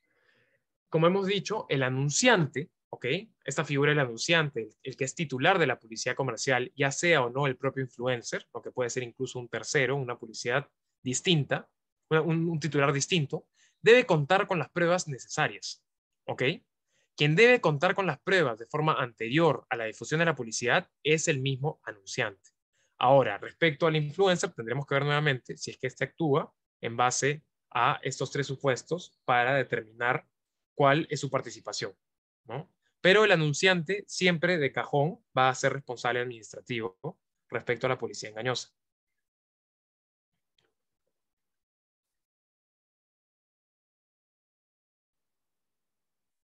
como hemos dicho, el anunciante ¿ok? Esta figura del anunciante, el que es titular de la publicidad comercial, ya sea o no el propio influencer, lo que puede ser incluso un tercero, una publicidad distinta, un, un titular distinto, debe contar con las pruebas necesarias, ¿ok? Quien debe contar con las pruebas de forma anterior a la difusión de la publicidad es el mismo anunciante. Ahora, respecto al influencer, tendremos que ver nuevamente si es que éste actúa en base a estos tres supuestos para determinar cuál es su participación. ¿no? pero el anunciante siempre de cajón va a ser responsable administrativo respecto a la policía engañosa.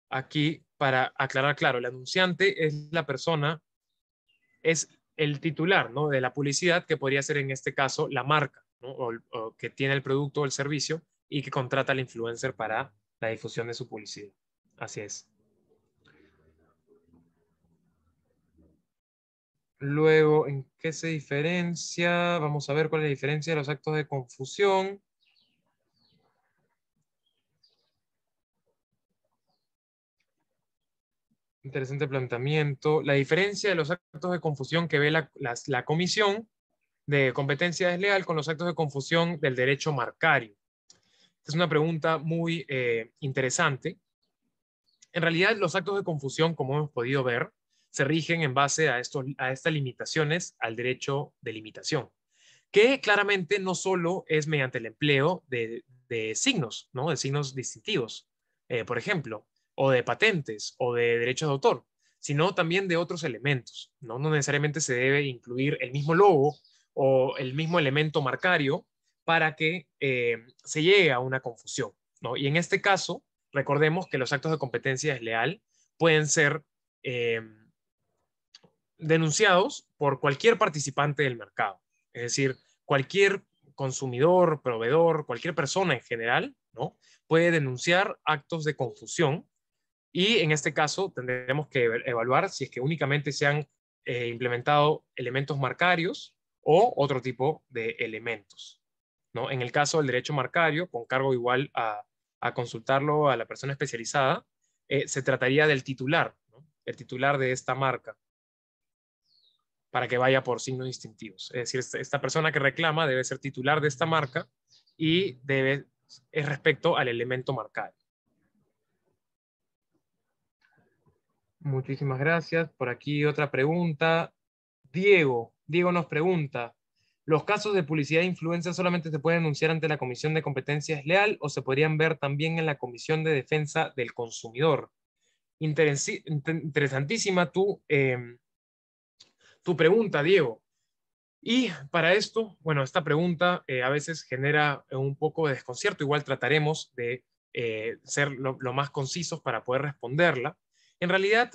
Aquí, para aclarar claro, el anunciante es la persona, es el titular ¿no? de la publicidad, que podría ser en este caso la marca, o que tiene el producto o el servicio y que contrata al influencer para la difusión de su publicidad. Así es. Luego, ¿en qué se diferencia? Vamos a ver cuál es la diferencia de los actos de confusión. Interesante planteamiento. La diferencia de los actos de confusión que ve la, comisión de competencia desleal con los actos de confusión del derecho marcario. es una pregunta muy eh, interesante. En realidad, los actos de confusión, como hemos podido ver, se rigen en base a, estos, a estas limitaciones al derecho de limitación, que claramente no solo es mediante el empleo de, de signos, ¿no? de signos distintivos, eh, por ejemplo, o de patentes o de derechos de autor, sino también de otros elementos. ¿no? no necesariamente se debe incluir el mismo logo o el mismo elemento marcario para que eh, se llegue a una confusión. ¿no? Y en este caso, recordemos que los actos de competencia desleal pueden ser eh, denunciados por cualquier participante del mercado, es decir, cualquier consumidor, proveedor, cualquier persona en general, ¿no? Puede denunciar actos de confusión y en este caso tendremos que evaluar si es que únicamente se han eh, implementado elementos marcarios o otro tipo de elementos. ¿no? En el caso del derecho marcario, con cargo igual a, consultarlo a la persona especializada, eh, se trataría del titular, el titular de esta marca para que vaya por signos distintivos. Es decir, este, esta persona que reclama debe ser titular de esta marca y debe es respecto al elemento marcado. Muchísimas gracias. Por aquí otra pregunta. Diego, Diego nos pregunta, ¿los casos de publicidad e influencia solamente se pueden anunciar ante la Comisión de Competencia Leal o se podrían ver también en la Comisión de Defensa del Consumidor? interesantísima Tú tu pregunta, Diego. Y para esto, bueno, esta pregunta eh, a veces genera eh, un poco de desconcierto, igual trataremos de eh, ser lo, más concisos para poder responderla. En realidad,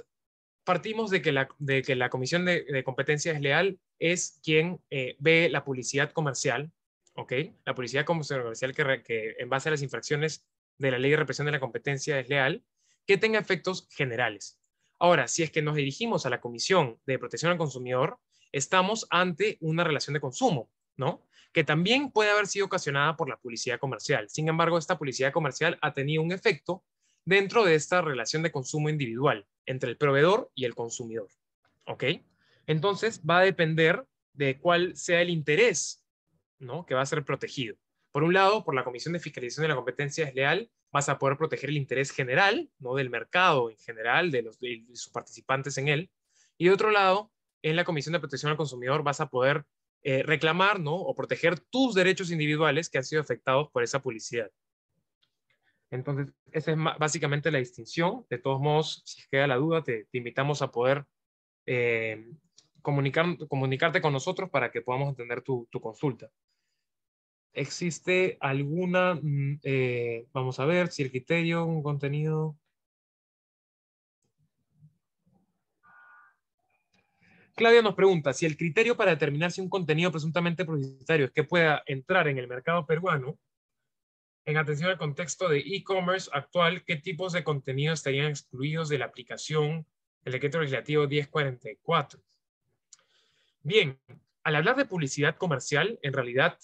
partimos de que la, de que la Comisión de, de Competencia Desleal es quien ve la publicidad comercial, ¿ok? La publicidad comercial que, en base a las infracciones de la Ley de Represión de la Competencia Desleal, que tenga efectos generales. Ahora, si es que nos dirigimos a la Comisión de Protección al Consumidor, estamos ante una relación de consumo, ¿no? Que también puede haber sido ocasionada por la publicidad comercial. Sin embargo, esta publicidad comercial ha tenido un efecto dentro de esta relación de consumo individual entre el proveedor y el consumidor. ¿Ok? Entonces, va a depender de cuál sea el interés, ¿no? Que va a ser protegido. Por un lado, por la Comisión de Fiscalización de la Competencia Desleal, vas a poder proteger el interés general, no del mercado en general, de, los, sus participantes en él. Y de otro lado, en la Comisión de Protección al Consumidor vas a poder eh, reclamar o proteger tus derechos individuales que han sido afectados por esa publicidad. Entonces, esa es básicamente la distinción. De todos modos, si queda la duda, te, invitamos a poder eh, comunicarte con nosotros para que podamos entender tu consulta. ¿Existe alguna, mm, eh, vamos a ver, si el criterio, un contenido? Claudia nos pregunta, si el criterio para determinar si un contenido presuntamente publicitario es que pueda entrar en el mercado peruano, en atención al contexto de e-commerce actual, ¿qué tipos de contenidos estarían excluidos de la aplicación del decreto legislativo 1044? Bien, al hablar de publicidad comercial, en realidad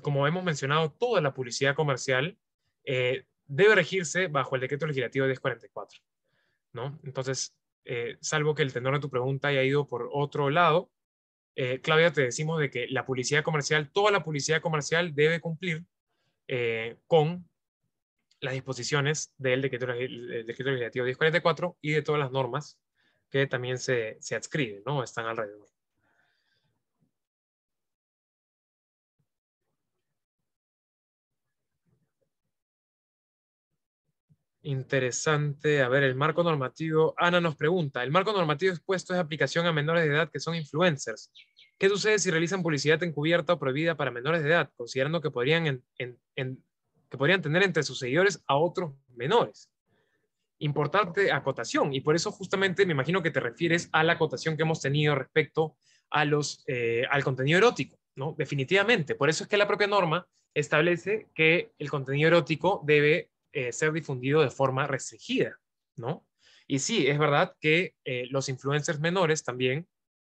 como hemos mencionado, toda la publicidad comercial eh, debe regirse bajo el decreto legislativo 1044. ¿no? Entonces, eh, salvo que el tenor de tu pregunta haya ido por otro lado, eh, Claudia, te decimos de que la publicidad comercial, toda la publicidad comercial debe cumplir con las disposiciones del decreto, decreto legislativo 1044 y de todas las normas que también se, se adscriben, ¿no? están alrededor. Interesante. A ver, el marco normativo. Ana nos pregunta, el marco normativo expuesto es aplicación a menores de edad que son influencers. ¿Qué sucede si realizan publicidad encubierta o prohibida para menores de edad, considerando que podrían, que podrían tener entre sus seguidores a otros menores? Importante acotación, y por eso justamente me imagino que te refieres a la acotación que hemos tenido respecto a los, eh, al contenido erótico, ¿no? Definitivamente. Por eso es que la propia norma establece que el contenido erótico debe eh, ser difundido de forma restringida, ¿no? Y sí, es verdad que eh, los influencers menores también,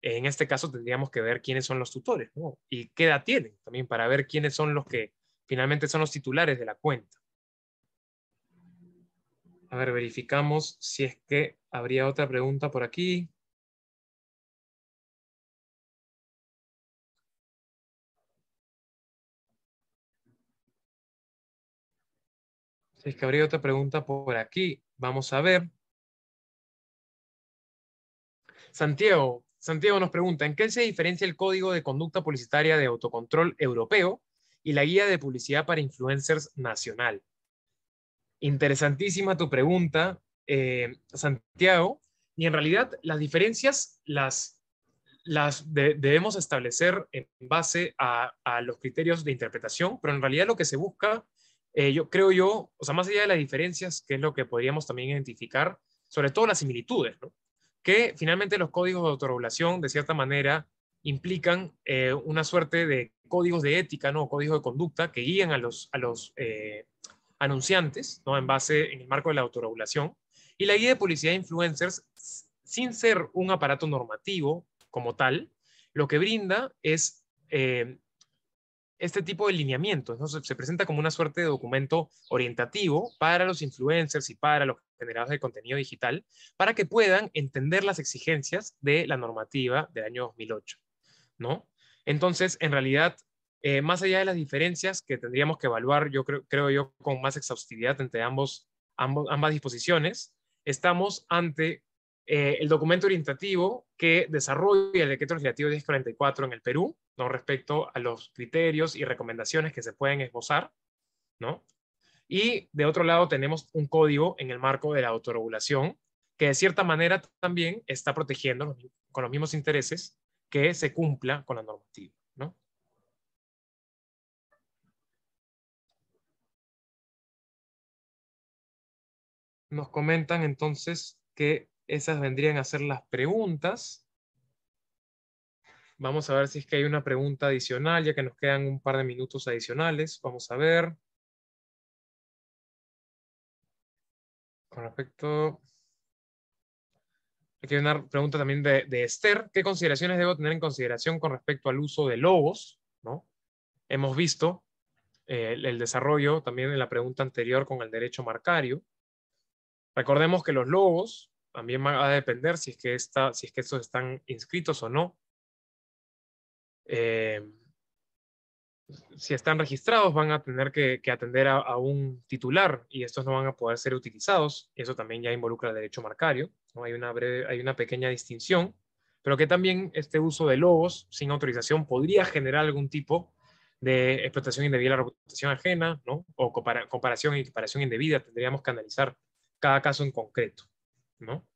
en este caso tendríamos que ver quiénes son los tutores, ¿no? Y qué edad tienen también para ver quiénes son los que finalmente son los titulares de la cuenta. A ver, verificamos si es que habría otra pregunta por aquí. Es que habría otra pregunta por aquí. Vamos a ver. Santiago, Santiago nos pregunta, ¿en qué se diferencia el Código de Conducta Publicitaria de Autocontrol Europeo y la Guía de Publicidad para Influencers Nacional? Interesantísima tu pregunta, eh, Santiago. Y en realidad las diferencias las, las debemos establecer en base a, a los criterios de interpretación, pero en realidad lo que se busca eh, yo creo yo, o sea, más allá de las diferencias, que es lo que podríamos también identificar, sobre todo las similitudes, ¿no? que finalmente los códigos de autorregulación, de cierta manera, implican eh, una suerte de códigos de ética, ¿no? códigos de conducta que guían a los, a los eh, anunciantes ¿no? en base, en el marco de la autorregulación. Y la guía de publicidad de influencers, sin ser un aparato normativo como tal, lo que brinda es este tipo de lineamientos, ¿no? se, presenta como una suerte de documento orientativo para los influencers y para los generadores de contenido digital, para que puedan entender las exigencias de la normativa del año 2008, ¿no? Entonces, en realidad, eh, más allá de las diferencias que tendríamos que evaluar, yo creo, creo yo, con más exhaustividad entre ambos, ambas disposiciones, estamos ante eh, el documento orientativo que desarrolla el decreto legislativo 1044 en el Perú, ¿no? Respecto a los criterios y recomendaciones que se pueden esbozar, ¿no? Y de otro lado tenemos un código en el marco de la autorregulación que de cierta manera también está protegiendo con los mismos intereses que se cumpla con la normativa. ¿no? Nos comentan entonces que esas vendrían a ser las preguntas. Vamos a ver si es que hay una pregunta adicional, ya que nos quedan un par de minutos adicionales. Vamos a ver. Con respecto... Aquí hay una pregunta también de, Esther. ¿Qué consideraciones debo tener en consideración con respecto al uso de logos? Hemos visto eh, el, desarrollo también en la pregunta anterior con el derecho marcario. Recordemos que los logos también va a depender si es que, si es que estos están inscritos o no eh, si están registrados, van a tener que, atender a, un titular y estos no van a poder ser utilizados. Eso también ya involucra el derecho marcario. Hay, una hay una pequeña distinción, pero que también este uso de logos sin autorización podría generar algún tipo de explotación indebida a la reputación ajena, ¿no? o comparación y equiparación indebida. Tendríamos que analizar cada caso en concreto. ¿no?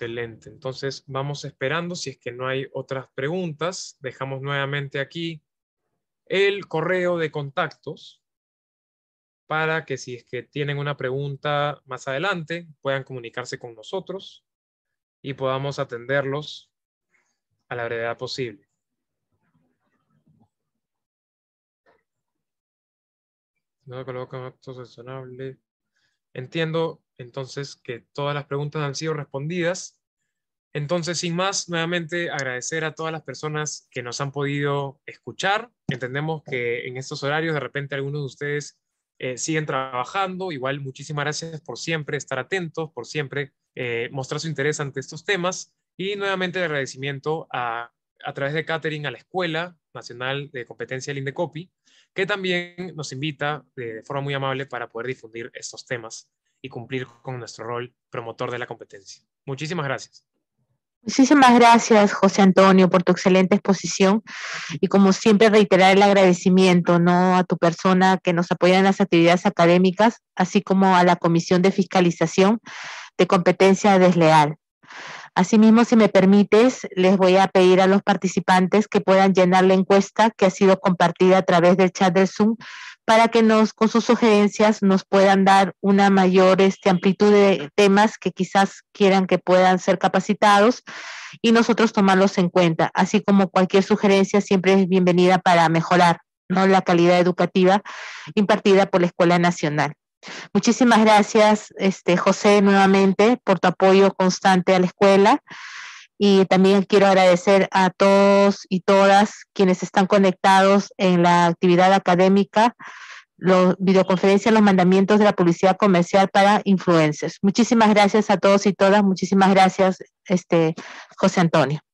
Excelente. Entonces vamos esperando si es que no hay otras preguntas. Dejamos nuevamente aquí el correo de contactos para que si es que tienen una pregunta más adelante puedan comunicarse con nosotros y podamos atenderlos a la brevedad posible. No colocan acto Entiendo entonces que todas las preguntas han sido respondidas. Entonces, sin más, nuevamente agradecer a todas las personas que nos han podido escuchar. Entendemos que en estos horarios de repente algunos de ustedes eh, siguen trabajando. Igual, muchísimas gracias por siempre estar atentos, por siempre eh, mostrar su interés ante estos temas. Y nuevamente el agradecimiento a, través de Catering a la Escuela Nacional de Competencia del INDECOPI, que también nos invita de forma muy amable para poder difundir estos temas y cumplir con nuestro rol promotor de la competencia. Muchísimas gracias. Muchísimas gracias, José Antonio, por tu excelente exposición y como siempre reiterar el agradecimiento ¿no? a tu persona que nos apoya en las actividades académicas, así como a la Comisión de Fiscalización de Competencia Desleal. Asimismo, si me permites, les voy a pedir a los participantes que puedan llenar la encuesta que ha sido compartida a través del chat del Zoom para que con sus sugerencias, nos puedan dar una mayor este, amplitud de temas que quizás quieran que puedan ser capacitados y nosotros tomarlos en cuenta. Así como cualquier sugerencia siempre es bienvenida para mejorar la calidad educativa impartida por la Escuela Nacional. Muchísimas gracias, este, José, nuevamente por tu apoyo constante a la escuela. Y también quiero agradecer a todos y todas quienes están conectados en la actividad académica, los videoconferencias, los mandamientos de la publicidad comercial para influencers. Muchísimas gracias a todos y todas. Muchísimas gracias, este, José Antonio.